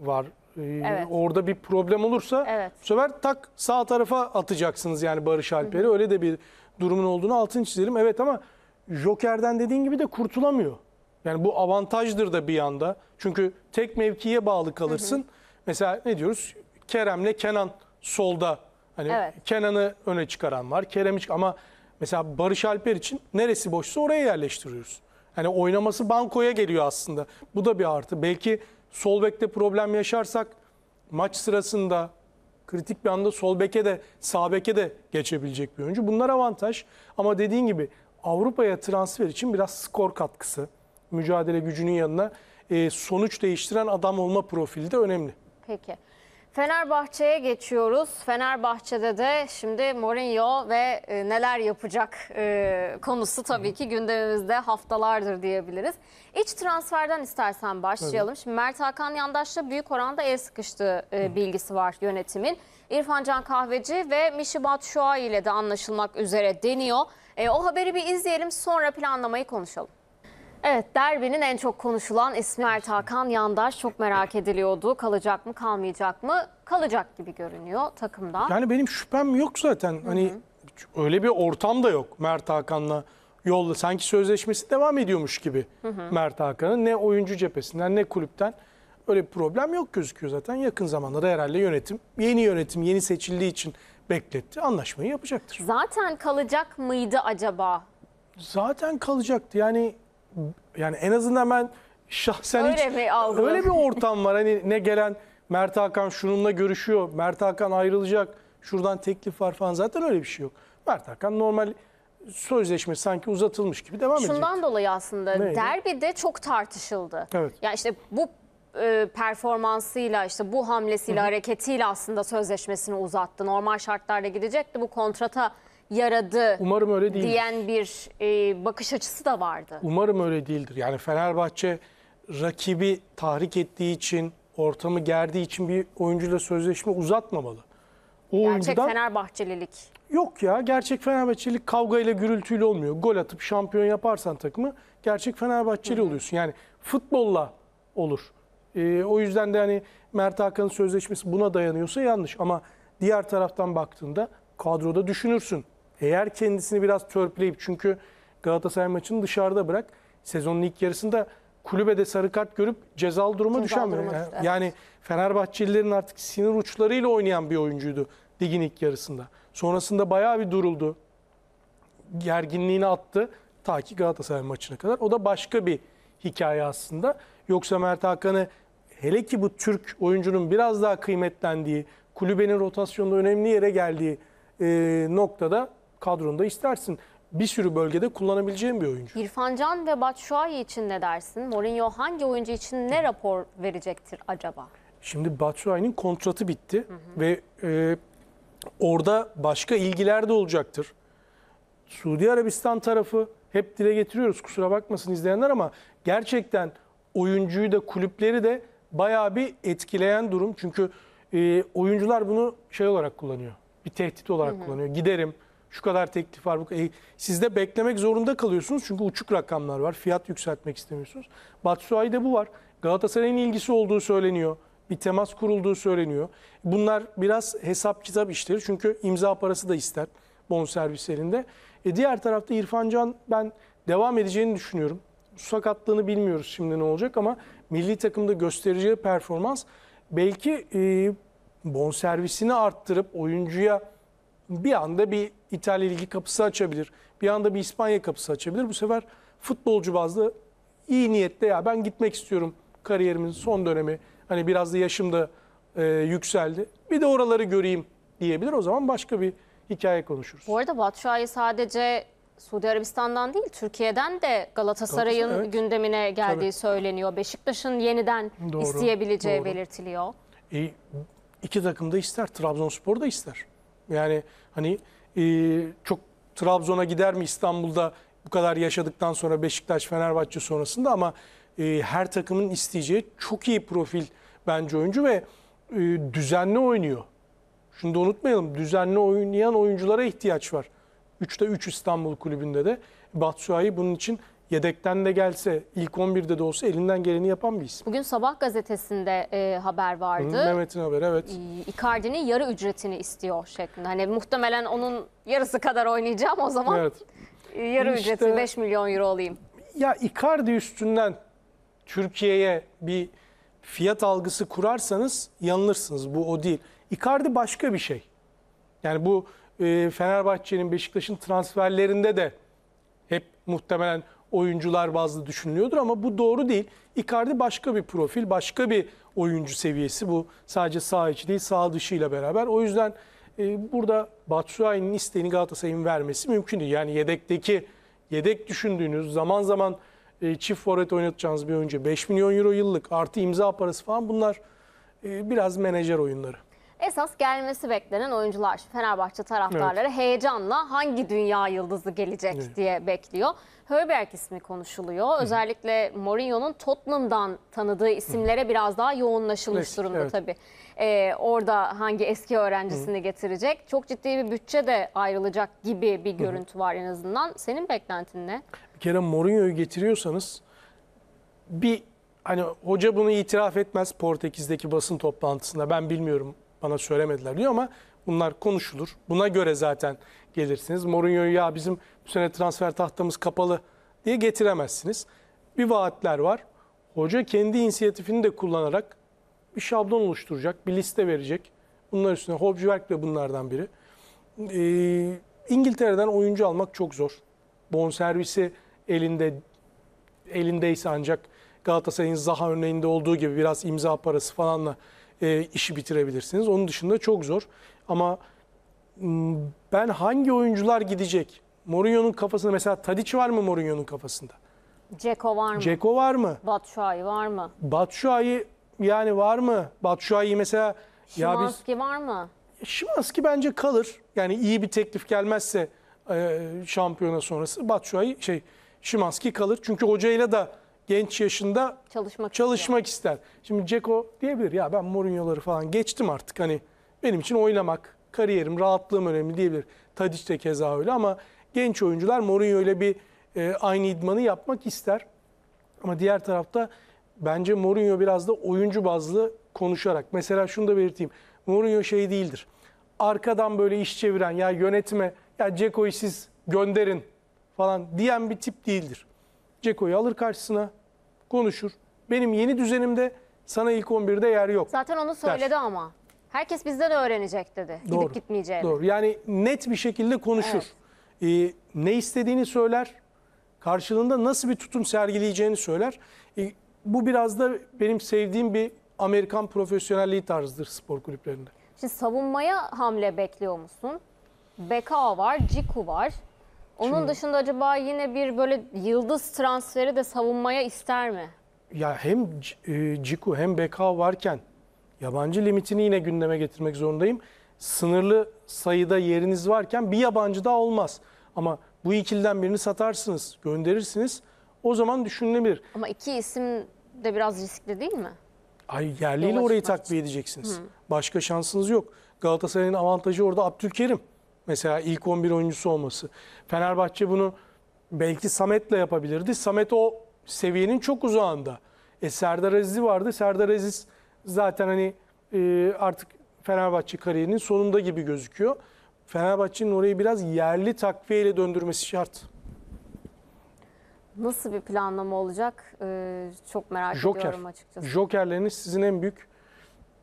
Speaker 3: var. E, evet. Orada bir problem olursa evet. bu sefer tak sağ tarafa atacaksınız yani Barış Alper'i. Öyle de bir durumun olduğunu altını çizelim. Evet ama Joker'den dediğin gibi de kurtulamıyor. Yani bu avantajdır da bir yanda. Çünkü tek mevkiye bağlı kalırsın. Hı hı. Mesela ne diyoruz? Kerem'le Kenan solda. Hani evet. Kenan'ı öne çıkaran var. Kerem'i çık ama mesela Barış Alper için neresi boşsa oraya yerleştiriyoruz. Hani oynaması bankoya geliyor aslında. Bu da bir artı. Belki sol bekte problem yaşarsak maç sırasında kritik bir anda sol beke de sağ beke de geçebilecek bir oyuncu. Bunlar avantaj ama dediğin gibi Avrupa'ya transfer için biraz skor katkısı, mücadele gücünün yanına e, sonuç değiştiren adam olma profili de önemli.
Speaker 1: Peki. Fenerbahçe'ye geçiyoruz. Fenerbahçe'de de şimdi Mourinho ve e, neler yapacak e, konusu tabii ki gündemimizde haftalardır diyebiliriz. İç transferden istersen başlayalım. Evet. Şimdi Mert Hakan Yandaş'la büyük oranda el sıkıştığı e, bilgisi var yönetimin. İrfan Can Kahveci ve Mişibat Şua ile de anlaşılmak üzere deniyor. E, o haberi bir izleyelim sonra planlamayı konuşalım. Evet derbinin en çok konuşulan ismi Mert Hakan Yandaş. Çok merak ediliyordu. Kalacak mı kalmayacak mı? Kalacak gibi görünüyor takımda. Yani
Speaker 3: benim şüphem yok zaten. Hani hı -hı. Hani öyle bir ortam da yok Mert Hakan'la yolda. Sanki sözleşmesi devam ediyormuş gibi hı hı. Mert Hakan'ın. Ne oyuncu cephesinden ne kulüpten öyle bir problem yok gözüküyor zaten. Yakın zamanda da herhalde yönetim, yeni yönetim yeni seçildiği için bekletti. Anlaşmayı yapacaktır.
Speaker 1: Zaten kalacak mıydı acaba? Zaten kalacaktı. Yani
Speaker 3: yani en azından ben şahsen öyle hiç mi aldın? öyle bir ortam var. Hani ne gelen Mert Hakan şununla görüşüyor. Mert Hakan ayrılacak. Şuradan teklif var falan. Zaten öyle bir şey yok. Mert Hakan normal sözleşme sanki uzatılmış gibi devam edecek. Şundan
Speaker 1: dolayı aslında Neydi? de çok tartışıldı. Evet. Yani işte bu e, performansıyla işte bu hamlesiyle Hı -hı. hareketiyle aslında sözleşmesini uzattı. Normal şartlarda gidecekti bu kontrata yaradı Umarım öyle değil. diyen bir e, bakış açısı da vardı.
Speaker 3: Umarım öyle değildir. Yani Fenerbahçe rakibi tahrik ettiği için, ortamı gerdiği için bir oyuncuyla sözleşme uzatmamalı.
Speaker 1: O Gerçek oyuncudan Fenerbahçelilik.
Speaker 3: yok ya gerçek Fenerbahçelik kavgayla gürültüyle olmuyor. Gol atıp şampiyon yaparsan takımı gerçek Fenerbahçeli oluyorsun. Yani futbolla olur. Ee, o yüzden de hani Mert Hakan'ın sözleşmesi buna dayanıyorsa yanlış ama diğer taraftan baktığında kadroda düşünürsün. Eğer kendisini biraz törpüleyip çünkü Galatasaray maçını dışarıda bırak sezonun ilk yarısında kulübede sarı kart görüp cezalı duruma düşen bir, yani, evet. yani Fenerbahçelilerin artık sinir uçlarıyla oynayan bir oyuncuydu ligin ilk yarısında. Sonrasında bayağı bir duruldu. Gerginliğini attı ta ki Galatasaray maçına kadar. O da başka bir hikaye aslında. Yoksa Mert Hakan'ı hele ki bu Türk oyuncunun biraz daha kıymetlendiği, kulübenin rotasyonda önemli yere geldiği e, noktada kadronda istersin. Bir sürü bölgede kullanabileceğim bir oyuncu.
Speaker 1: İrfan Can ve Batshuayi için ne dersin? Mourinho hangi oyuncu için ne rapor verecektir acaba?
Speaker 3: Şimdi Batshuayi'nin kontratı bitti hı hı. ve e, orada başka ilgiler de olacaktır. Suudi Arabistan tarafı hep dile getiriyoruz kusura bakmasın izleyenler ama gerçekten oyuncuyu da kulüpleri de bayağı bir etkileyen durum. Çünkü e, oyuncular bunu şey olarak kullanıyor. Bir tehdit olarak hı hı. kullanıyor. Giderim şu kadar teklif var. Bu, e, siz de beklemek zorunda kalıyorsunuz çünkü uçuk rakamlar var. Fiyat yükseltmek istemiyorsunuz. Batshuayi'de bu var. Galatasaray'ın ilgisi olduğu söyleniyor. Bir temas kurulduğu söyleniyor. Bunlar biraz hesap kitap işleri çünkü imza parası da ister bonservis elinde. E diğer tarafta İrfan Can ben devam edeceğini düşünüyorum. Sakatlığını bilmiyoruz şimdi ne olacak ama milli takımda göstereceği performans belki e, bonservisini arttırıp oyuncuya bir anda bir İtalya Ligi kapısı açabilir. Bir anda bir İspanya kapısı açabilir. Bu sefer futbolcu bazlı iyi niyetle ya ben gitmek istiyorum kariyerimin son dönemi. Hani biraz da yaşım da e, yükseldi. Bir de oraları göreyim diyebilir. O zaman başka bir hikaye konuşuruz.
Speaker 1: Bu arada Batshuayi sadece Suudi Arabistan'dan değil Türkiye'den de Galatasaray'ın Galatasaray, evet. gündemine geldiği Tabii. söyleniyor. Beşiktaş'ın yeniden doğru, isteyebileceği doğru. belirtiliyor.
Speaker 3: E, iki takım da ister. Trabzonspor da ister. Yani hani e, çok Trabzon'a gider mi İstanbul'da bu kadar yaşadıktan sonra Beşiktaş, Fenerbahçe sonrasında ama e, her takımın isteyeceği çok iyi profil bence oyuncu ve e, düzenli oynuyor. Şunu da unutmayalım düzenli oynayan oyunculara ihtiyaç var. 3'te 3 İstanbul kulübünde de Batsuay'ı bunun için yedekten de gelse, ilk 11'de de olsa elinden geleni yapan bir isim.
Speaker 1: Bugün sabah gazetesinde e, haber vardı.
Speaker 3: Mehmet'in haberi evet.
Speaker 1: E, Icardi'nin yarı ücretini istiyor şeklinde. Hani muhtemelen onun yarısı kadar oynayacağım o zaman. Evet. E, yarı işte, ücreti 5 milyon euro olayım.
Speaker 3: Ya Icardi üstünden Türkiye'ye bir fiyat algısı kurarsanız yanılırsınız. Bu o değil. Icardi başka bir şey. Yani bu e, Fenerbahçe'nin, Beşiktaş'ın transferlerinde de hep muhtemelen oyuncular bazlı düşünülüyordur ama bu doğru değil. Icardi başka bir profil, başka bir oyuncu seviyesi bu. Sadece sağ içi değil, sağ dışıyla beraber. O yüzden e, burada Batshuayi'nin isteğini Galatasaray'ın vermesi mümkün değil. Yani yedekteki, yedek düşündüğünüz zaman zaman e, çift forvet oynatacağınız bir önce 5 milyon euro yıllık artı imza parası falan bunlar e, biraz menajer oyunları
Speaker 1: esas gelmesi beklenen oyuncular. Fenerbahçe taraftarları evet. heyecanla hangi dünya yıldızı gelecek evet. diye bekliyor. Hörberg ismi konuşuluyor. Hı. Özellikle Mourinho'nun Tottenham'dan tanıdığı isimlere Hı. biraz daha yoğunlaşılmış Hı. durumda evet. tabii. Ee, orada hangi eski öğrencisini Hı. getirecek? Çok ciddi bir bütçe de ayrılacak gibi bir görüntü Hı. var en azından. Senin beklentin ne?
Speaker 3: Bir kere Mourinho'yu getiriyorsanız bir hani hoca bunu itiraf etmez Portekiz'deki basın toplantısında ben bilmiyorum bana söylemediler diyor ama bunlar konuşulur. Buna göre zaten gelirsiniz. Mourinho ya bizim bu sene transfer tahtamız kapalı diye getiremezsiniz. Bir vaatler var. Hoca kendi inisiyatifini de kullanarak bir şablon oluşturacak, bir liste verecek. Bunlar üstüne Hobjwerk de bunlardan biri. Ee, İngiltere'den oyuncu almak çok zor. bon servisi elinde elindeyse ancak Galatasaray'ın Zaha örneğinde olduğu gibi biraz imza parası falanla e, işi bitirebilirsiniz. Onun dışında çok zor. Ama ben hangi oyuncular gidecek? Mourinho'nun kafasında mesela Tadic var mı Mourinho'nun kafasında?
Speaker 1: Ceko var mı? Ceko var mı? Batshuayi var mı?
Speaker 3: Batshuayi yani var mı? Batshuayi mesela Şimanski ya biz, var mı? Şimanski bence kalır. Yani iyi bir teklif gelmezse e, şampiyona sonrası Batshuayi şey Şimanski kalır. Çünkü hocayla da genç yaşında çalışmak, çalışmak ister. ister. Şimdi Ceko diyebilir ya ben Mourinho'ları falan geçtim artık hani benim için oynamak, kariyerim, rahatlığım önemli diyebilir. Tadic de keza öyle ama genç oyuncular Mourinho ile bir e, aynı idmanı yapmak ister. Ama diğer tarafta bence Mourinho biraz da oyuncu bazlı konuşarak. Mesela şunu da belirteyim. Mourinho şey değildir. Arkadan böyle iş çeviren ya yönetime ya Ceko'yu siz gönderin falan diyen bir tip değildir. Ceko'yu alır karşısına konuşur. Benim yeni düzenimde sana ilk 11'de yer yok.
Speaker 1: Zaten onu söyledi der. ama. Herkes bizden öğrenecek dedi. Doğru, Gidip gitmeyeceğini.
Speaker 3: Doğru. Yani net bir şekilde konuşur. Evet. Ee, ne istediğini söyler. Karşılığında nasıl bir tutum sergileyeceğini söyler. Ee, bu biraz da benim sevdiğim bir Amerikan profesyonelliği tarzıdır spor kulüplerinde.
Speaker 1: Şimdi savunmaya hamle bekliyor musun? Beka var, Ciku var. Onun Şimdi- dışında acaba yine bir böyle yıldız transferi de savunmaya ister mi?
Speaker 3: Ya hem e, Ciku hem Beka varken yabancı limitini yine gündeme getirmek zorundayım. Sınırlı sayıda yeriniz varken bir yabancı daha olmaz. Ama bu ikilden birini satarsınız, gönderirsiniz. O zaman düşünülebilir.
Speaker 1: Ama iki isim de biraz riskli değil mi?
Speaker 3: Ay yerliyle orayı takviye edeceksiniz. Başka şansınız yok. Galatasaray'ın avantajı orada Abdülkerim. Mesela ilk 11 oyuncusu olması. Fenerbahçe bunu belki Samet'le yapabilirdi. Samet o seviyenin çok uzağında. E Serdar Aziz'i vardı. Serdar Aziz zaten hani e, artık Fenerbahçe kariyerinin sonunda gibi gözüküyor. Fenerbahçe'nin orayı biraz yerli takviyeyle döndürmesi şart.
Speaker 1: Nasıl bir planlama olacak? Ee, çok merak Joker. ediyorum açıkçası.
Speaker 3: Jokerleriniz sizin en büyük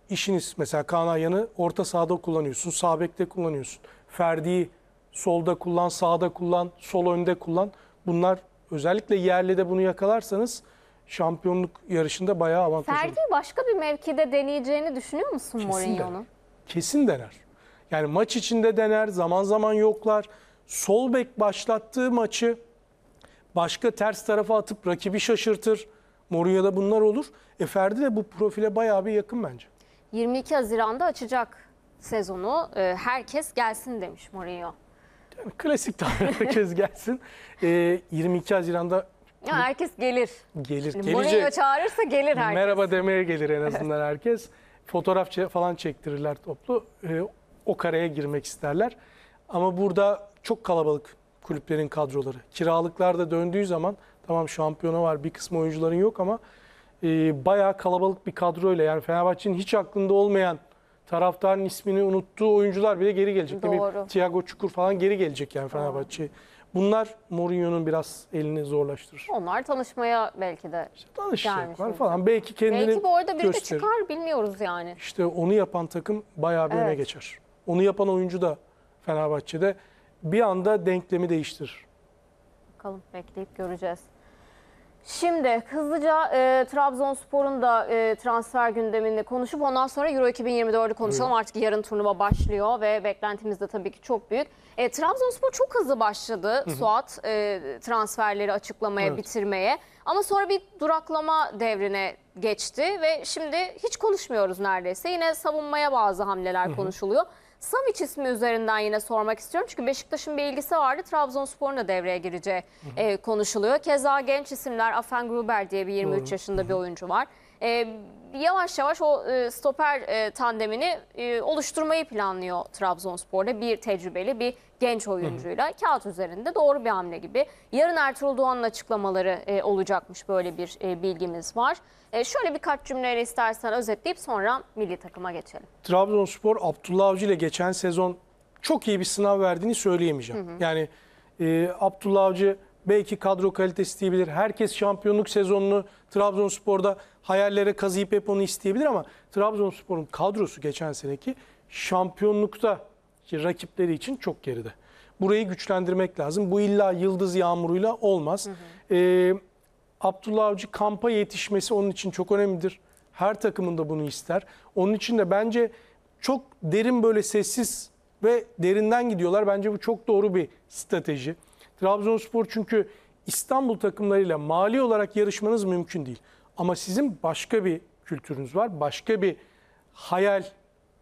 Speaker 3: işiniz. Mesela Kaan Ayan'ı orta sahada kullanıyorsun, sağ bekte kullanıyorsun. Ferdi solda kullan, sağda kullan, sol önde kullan. Bunlar özellikle yerli de bunu yakalarsanız şampiyonluk yarışında bayağı avantajlı.
Speaker 1: Ferdi'yi başka bir mevkide deneyeceğini düşünüyor musun Mourinho'nun?
Speaker 3: Kesin dener. Yani maç içinde dener, zaman zaman yoklar. Sol bek başlattığı maçı başka ters tarafa atıp rakibi şaşırtır. Mourinho'da bunlar olur. E Ferdi de bu profile bayağı bir yakın bence.
Speaker 1: 22 Haziran'da açacak sezonu e, herkes gelsin demiş Mourinho. klasik
Speaker 3: tabir *laughs* herkes gelsin. E, 22 Haziran'da
Speaker 1: ya herkes gelir.
Speaker 3: Gelir. Gelince, Mourinho
Speaker 1: çağırırsa gelir herkes.
Speaker 3: Merhaba demeye gelir en *laughs* azından herkes. Fotoğraf falan çektirirler toplu. E, o kareye girmek isterler. Ama burada çok kalabalık kulüplerin kadroları. Kiralıklar da döndüğü zaman tamam şampiyona var bir kısmı oyuncuların yok ama e, bayağı kalabalık bir kadroyla yani Fenerbahçe'nin hiç aklında olmayan taraftarın ismini unuttuğu oyuncular bile geri gelecek. Doğru. Thiago Çukur falan geri gelecek yani Fenerbahçe'ye. Bunlar Mourinho'nun biraz elini zorlaştırır.
Speaker 1: Onlar tanışmaya belki de işte tanışacaklar
Speaker 3: falan. Belki kendini Belki bu arada biri de çıkar
Speaker 1: bilmiyoruz yani.
Speaker 3: İşte onu yapan takım bayağı bir evet. öne geçer. Onu yapan oyuncu da Fenerbahçe'de bir anda denklemi değiştirir.
Speaker 1: Bakalım bekleyip göreceğiz. Şimdi hızlıca e, Trabzonspor'un da e, transfer gündemini konuşup ondan sonra Euro 2024'ü konuşalım. Evet. Artık yarın turnuva başlıyor ve beklentimiz de tabii ki çok büyük. E, Trabzonspor çok hızlı başladı Suat e, transferleri açıklamaya, evet. bitirmeye. Ama sonra bir duraklama devrine geçti ve şimdi hiç konuşmuyoruz neredeyse. Yine savunmaya bazı hamleler konuşuluyor. Samiç ismi üzerinden yine sormak istiyorum. Çünkü Beşiktaş'ın bir ilgisi vardı. Trabzonspor'un da devreye gireceği hı hı. E, konuşuluyor. Keza genç isimler Afen Gruber diye bir 23 Doğru. yaşında hı hı. bir oyuncu var. E, yavaş yavaş o e, stoper e, tandemini e, oluşturmayı planlıyor Trabzonspor'da. Bir tecrübeli bir genç oyuncuyla. Hı hı. Kağıt üzerinde doğru bir hamle gibi. Yarın Ertuğrul Doğan'ın açıklamaları e, olacakmış böyle bir e, bilgimiz var. E, şöyle birkaç cümleyle istersen özetleyip sonra milli takıma geçelim.
Speaker 3: Trabzonspor Abdullah Avcı ile geçen sezon çok iyi bir sınav verdiğini söyleyemeyeceğim. Hı hı. Yani e, Abdullah Avcı belki kadro kalitesi diyebilir. Herkes şampiyonluk sezonunu Trabzonspor'da hayallere kazıyıp hep onu isteyebilir ama Trabzonspor'un kadrosu geçen seneki şampiyonlukta rakipleri için çok geride. Burayı güçlendirmek lazım. Bu illa yıldız yağmuruyla olmaz. Hı hı. E, Abdullah Avcı kampa yetişmesi onun için çok önemlidir. Her takımında bunu ister. Onun için de bence çok derin böyle sessiz ve derinden gidiyorlar. Bence bu çok doğru bir strateji. Trabzonspor çünkü İstanbul takımlarıyla mali olarak yarışmanız mümkün değil. Ama sizin başka bir kültürünüz var. Başka bir hayal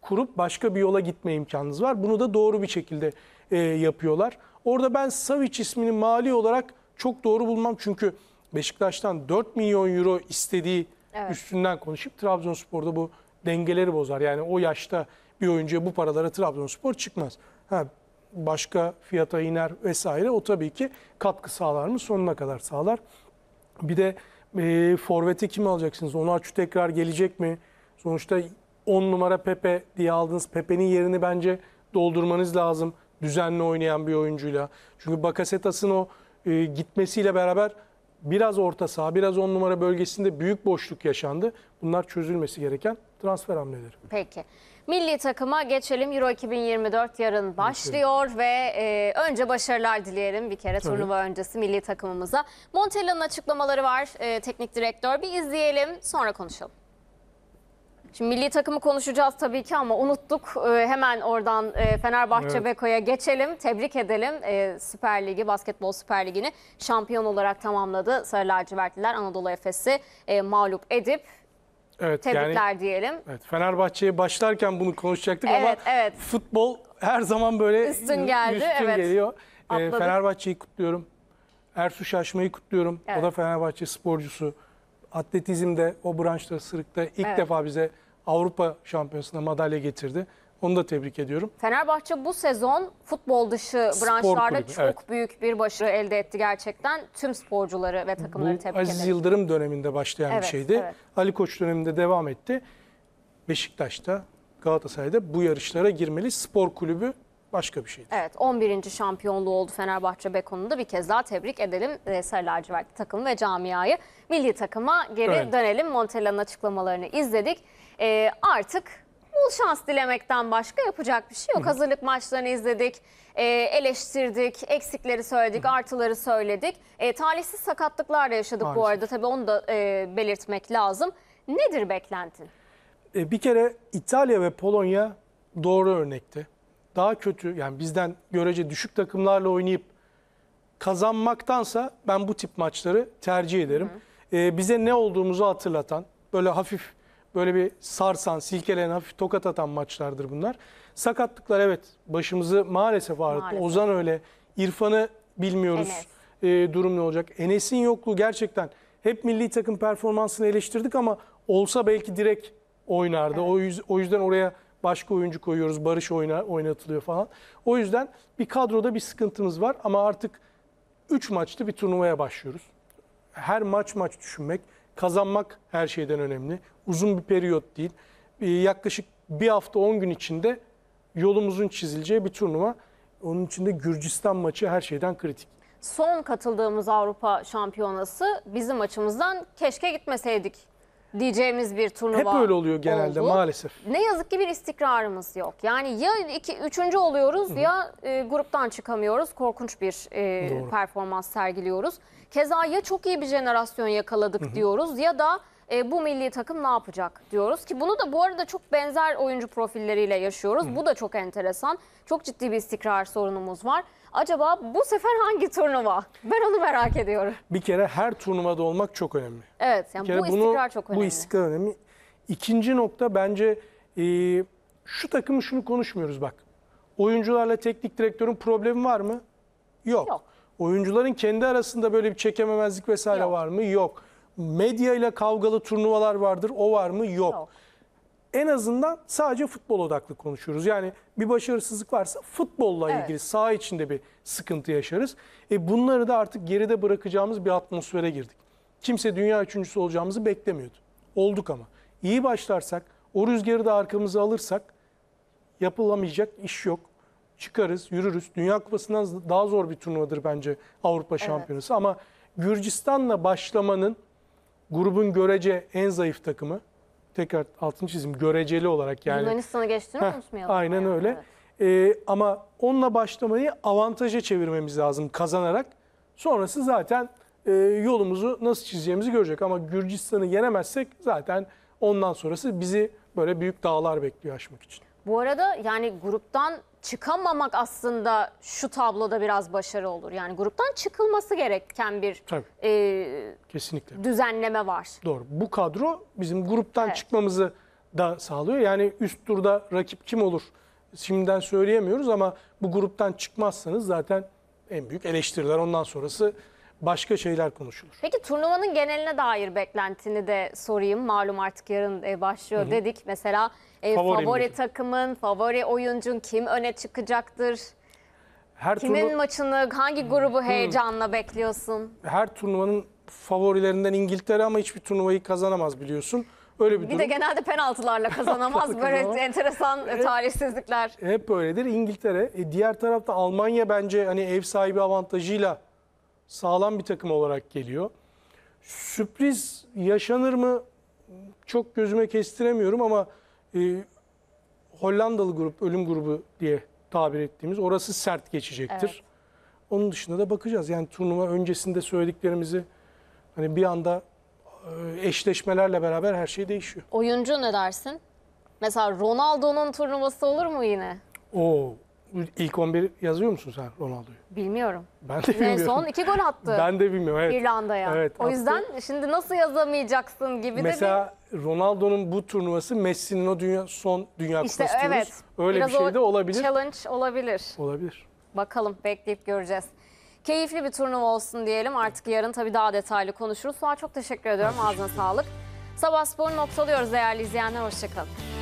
Speaker 3: kurup başka bir yola gitme imkanınız var. Bunu da doğru bir şekilde e, yapıyorlar. Orada ben Savic ismini mali olarak çok doğru bulmam. Çünkü Beşiktaş'tan 4 milyon euro istediği evet. üstünden konuşup Trabzonspor'da bu dengeleri bozar. Yani o yaşta bir oyuncuya bu paralara Trabzonspor çıkmaz. Ha, başka fiyata iner vesaire o tabii ki katkı sağlar mı? Sonuna kadar sağlar. Bir de e, forveti kim alacaksınız? Onarçu tekrar gelecek mi? Sonuçta 10 numara Pepe diye aldınız. Pepe'nin yerini bence doldurmanız lazım. Düzenli oynayan bir oyuncuyla. Çünkü Bakasetas'ın o e, gitmesiyle beraber biraz orta saha, biraz on numara bölgesinde büyük boşluk yaşandı. Bunlar çözülmesi gereken transfer hamleleri.
Speaker 1: Peki. Milli takıma geçelim. Euro 2024 yarın başlıyor ve e, önce başarılar dileyelim bir kere Tabii. turnuva öncesi milli takımımıza. Montella'nın açıklamaları var e, teknik direktör. Bir izleyelim sonra konuşalım. Şimdi milli takımı konuşacağız tabii ki ama unuttuk. Ee, hemen oradan e, Fenerbahçe evet. Beko'ya geçelim. Tebrik edelim ee, Süper Ligi, Basketbol Süper Ligi'ni şampiyon olarak tamamladı. Sarı lacivertliler Anadolu Efes'i e, mağlup edip
Speaker 3: Evet, Tebrikler yani, diyelim. Evet, Fenerbahçe'ye başlarken bunu konuşacaktık evet, ama evet. futbol her zaman böyle üstün, geldi, üstün evet. geliyor. Ee, Atladık. Fenerbahçe'yi kutluyorum. Ersu Şaşma'yı kutluyorum. Evet. O da Fenerbahçe sporcusu atletizmde o branşta sırıkta ilk evet. defa bize Avrupa Şampiyonası'na madalya getirdi. Onu da tebrik ediyorum.
Speaker 1: Fenerbahçe bu sezon futbol dışı Spor branşlarda kulübü, çok evet. büyük bir başarı elde etti gerçekten. Tüm sporcuları ve takımları bu, tebrik ederim. Aziz
Speaker 3: Yıldırım döneminde başlayan evet, bir şeydi. Evet. Ali Koç döneminde devam etti. Beşiktaş'ta, Galatasaray'da bu yarışlara girmeli. Spor kulübü başka bir şeydir.
Speaker 1: Evet 11. şampiyonluğu oldu Fenerbahçe Beko'nu da bir kez daha tebrik edelim e, Sarı Lacivert takım ve camiayı. Milli takıma geri evet. dönelim. Montella'nın açıklamalarını izledik. E, artık bol şans dilemekten başka yapacak bir şey yok. Hı. Hazırlık maçlarını izledik, e, eleştirdik, eksikleri söyledik, Hı. artıları söyledik. E, talihsiz sakatlıklar da yaşadık Maalesef. bu arada. Tabii onu da e, belirtmek lazım. Nedir beklentin?
Speaker 3: E, bir kere İtalya ve Polonya doğru örnekti daha kötü yani bizden görece düşük takımlarla oynayıp kazanmaktansa ben bu tip maçları tercih ederim. Ee, bize ne olduğumuzu hatırlatan böyle hafif böyle bir sarsan, silkeleyen, hafif tokat atan maçlardır bunlar. Sakatlıklar evet başımızı maalesef ağrıttı. Maalesef. Ozan öyle, İrfan'ı bilmiyoruz e, durum ne olacak. Enes'in yokluğu gerçekten hep milli takım performansını eleştirdik ama olsa belki direkt oynardı. O, yüz, o yüzden oraya başka oyuncu koyuyoruz, Barış oyna, oynatılıyor falan. O yüzden bir kadroda bir sıkıntımız var ama artık 3 maçlı bir turnuvaya başlıyoruz. Her maç maç düşünmek, kazanmak her şeyden önemli. Uzun bir periyot değil. Yaklaşık bir hafta 10 gün içinde yolumuzun çizileceği bir turnuva. Onun içinde Gürcistan maçı her şeyden kritik.
Speaker 1: Son katıldığımız Avrupa Şampiyonası bizim açımızdan keşke gitmeseydik diyeceğimiz bir turnuva Hep öyle oluyor genelde oldu. maalesef. Ne yazık ki bir istikrarımız yok. Yani ya iki, üçüncü oluyoruz Hı. ya e, gruptan çıkamıyoruz. Korkunç bir e, performans sergiliyoruz. Keza ya çok iyi bir jenerasyon yakaladık Hı. diyoruz ya da e, bu milli takım ne yapacak diyoruz. Ki bunu da bu arada çok benzer oyuncu profilleriyle yaşıyoruz. Hı. Bu da çok enteresan. Çok ciddi bir istikrar sorunumuz var. Acaba bu sefer hangi turnuva? Ben onu merak ediyorum.
Speaker 3: Bir kere her turnuvada olmak çok önemli.
Speaker 1: Evet yani bu bunu, çok önemli. Bu
Speaker 3: istikrar önemli. İkinci nokta bence e, şu takımı şunu konuşmuyoruz bak. Oyuncularla teknik direktörün problemi var mı? Yok. Yok. Oyuncuların kendi arasında böyle bir çekememezlik vesaire Yok. var mı? Yok. Medya ile kavgalı turnuvalar vardır. O var mı? Yok. Yok en azından sadece futbol odaklı konuşuyoruz. Yani bir başarısızlık varsa futbolla evet. ilgili sağ içinde bir sıkıntı yaşarız. E bunları da artık geride bırakacağımız bir atmosfere girdik. Kimse dünya üçüncüsü olacağımızı beklemiyordu. Olduk ama. İyi başlarsak, o rüzgarı da arkamıza alırsak yapılamayacak iş yok. Çıkarız, yürürüz. Dünya Kupası'ndan daha zor bir turnuvadır bence Avrupa evet. Şampiyonası. Ama Gürcistan'la başlamanın grubun görece en zayıf takımı tekrar altını çizim göreceli olarak yani. Yunanistan'a
Speaker 1: geçtiğini Heh, unutmayalım.
Speaker 3: Aynen öyle. Evet. Ee, ama onunla başlamayı avantaja çevirmemiz lazım kazanarak. Sonrası zaten e, yolumuzu nasıl çizeceğimizi görecek. Ama Gürcistan'ı yenemezsek zaten ondan sonrası bizi böyle büyük dağlar bekliyor aşmak için.
Speaker 1: Bu arada yani gruptan çıkamamak aslında şu tabloda biraz başarı olur. Yani gruptan çıkılması gereken bir Tabii. E, kesinlikle düzenleme var.
Speaker 3: Doğru. Bu kadro bizim gruptan evet. çıkmamızı da sağlıyor. Yani üst turda rakip kim olur şimdiden söyleyemiyoruz ama bu gruptan çıkmazsanız zaten en büyük eleştiriler ondan sonrası başka şeyler konuşulur.
Speaker 1: Peki turnuvanın geneline dair beklentini de sorayım. Malum artık yarın e, başlıyor Hı -hı. dedik. Mesela e, favori, favori takımın, favori oyuncun kim öne çıkacaktır?
Speaker 3: Her Kimin turnu...
Speaker 1: maçını, hangi grubu heyecanla Hı. bekliyorsun?
Speaker 3: Her turnuvanın favorilerinden İngiltere ama hiçbir turnuvayı kazanamaz biliyorsun. Öyle bir, bir durum. de
Speaker 1: genelde penaltılarla *laughs* kazanamaz. böyle enteresan hep, talihsizlikler.
Speaker 3: Hep böyledir. İngiltere. E, diğer tarafta Almanya bence hani ev sahibi avantajıyla sağlam bir takım olarak geliyor. Sürpriz yaşanır mı çok gözüme kestiremiyorum ama e, Hollandalı grup, ölüm grubu diye tabir ettiğimiz orası sert geçecektir. Evet. Onun dışında da bakacağız. Yani turnuva öncesinde söylediklerimizi hani bir anda e, eşleşmelerle beraber her şey değişiyor.
Speaker 1: Oyuncu ne dersin? Mesela Ronaldo'nun turnuvası olur mu yine?
Speaker 3: Oo, İlk 11 yazıyor musun sen Ronaldo'yu? Bilmiyorum. Ben de bilmiyorum. En son iki
Speaker 1: gol attı. ben
Speaker 3: de bilmiyorum evet. İrlanda'ya. Evet, o attı. yüzden
Speaker 1: şimdi nasıl yazamayacaksın gibi Mesela,
Speaker 3: de bir... Ronaldo'nun bu turnuvası Messi'nin o dünya, son Dünya işte, Kupası evet. Öyle Biraz bir şey de olabilir. challenge olabilir. Olabilir.
Speaker 1: Bakalım bekleyip göreceğiz. Keyifli bir turnuva olsun diyelim. Artık yarın tabii daha detaylı konuşuruz. Suha çok teşekkür ediyorum. Ağzına sağlık. Sabah Spor'u noktalıyoruz değerli izleyenler. Hoşçakalın.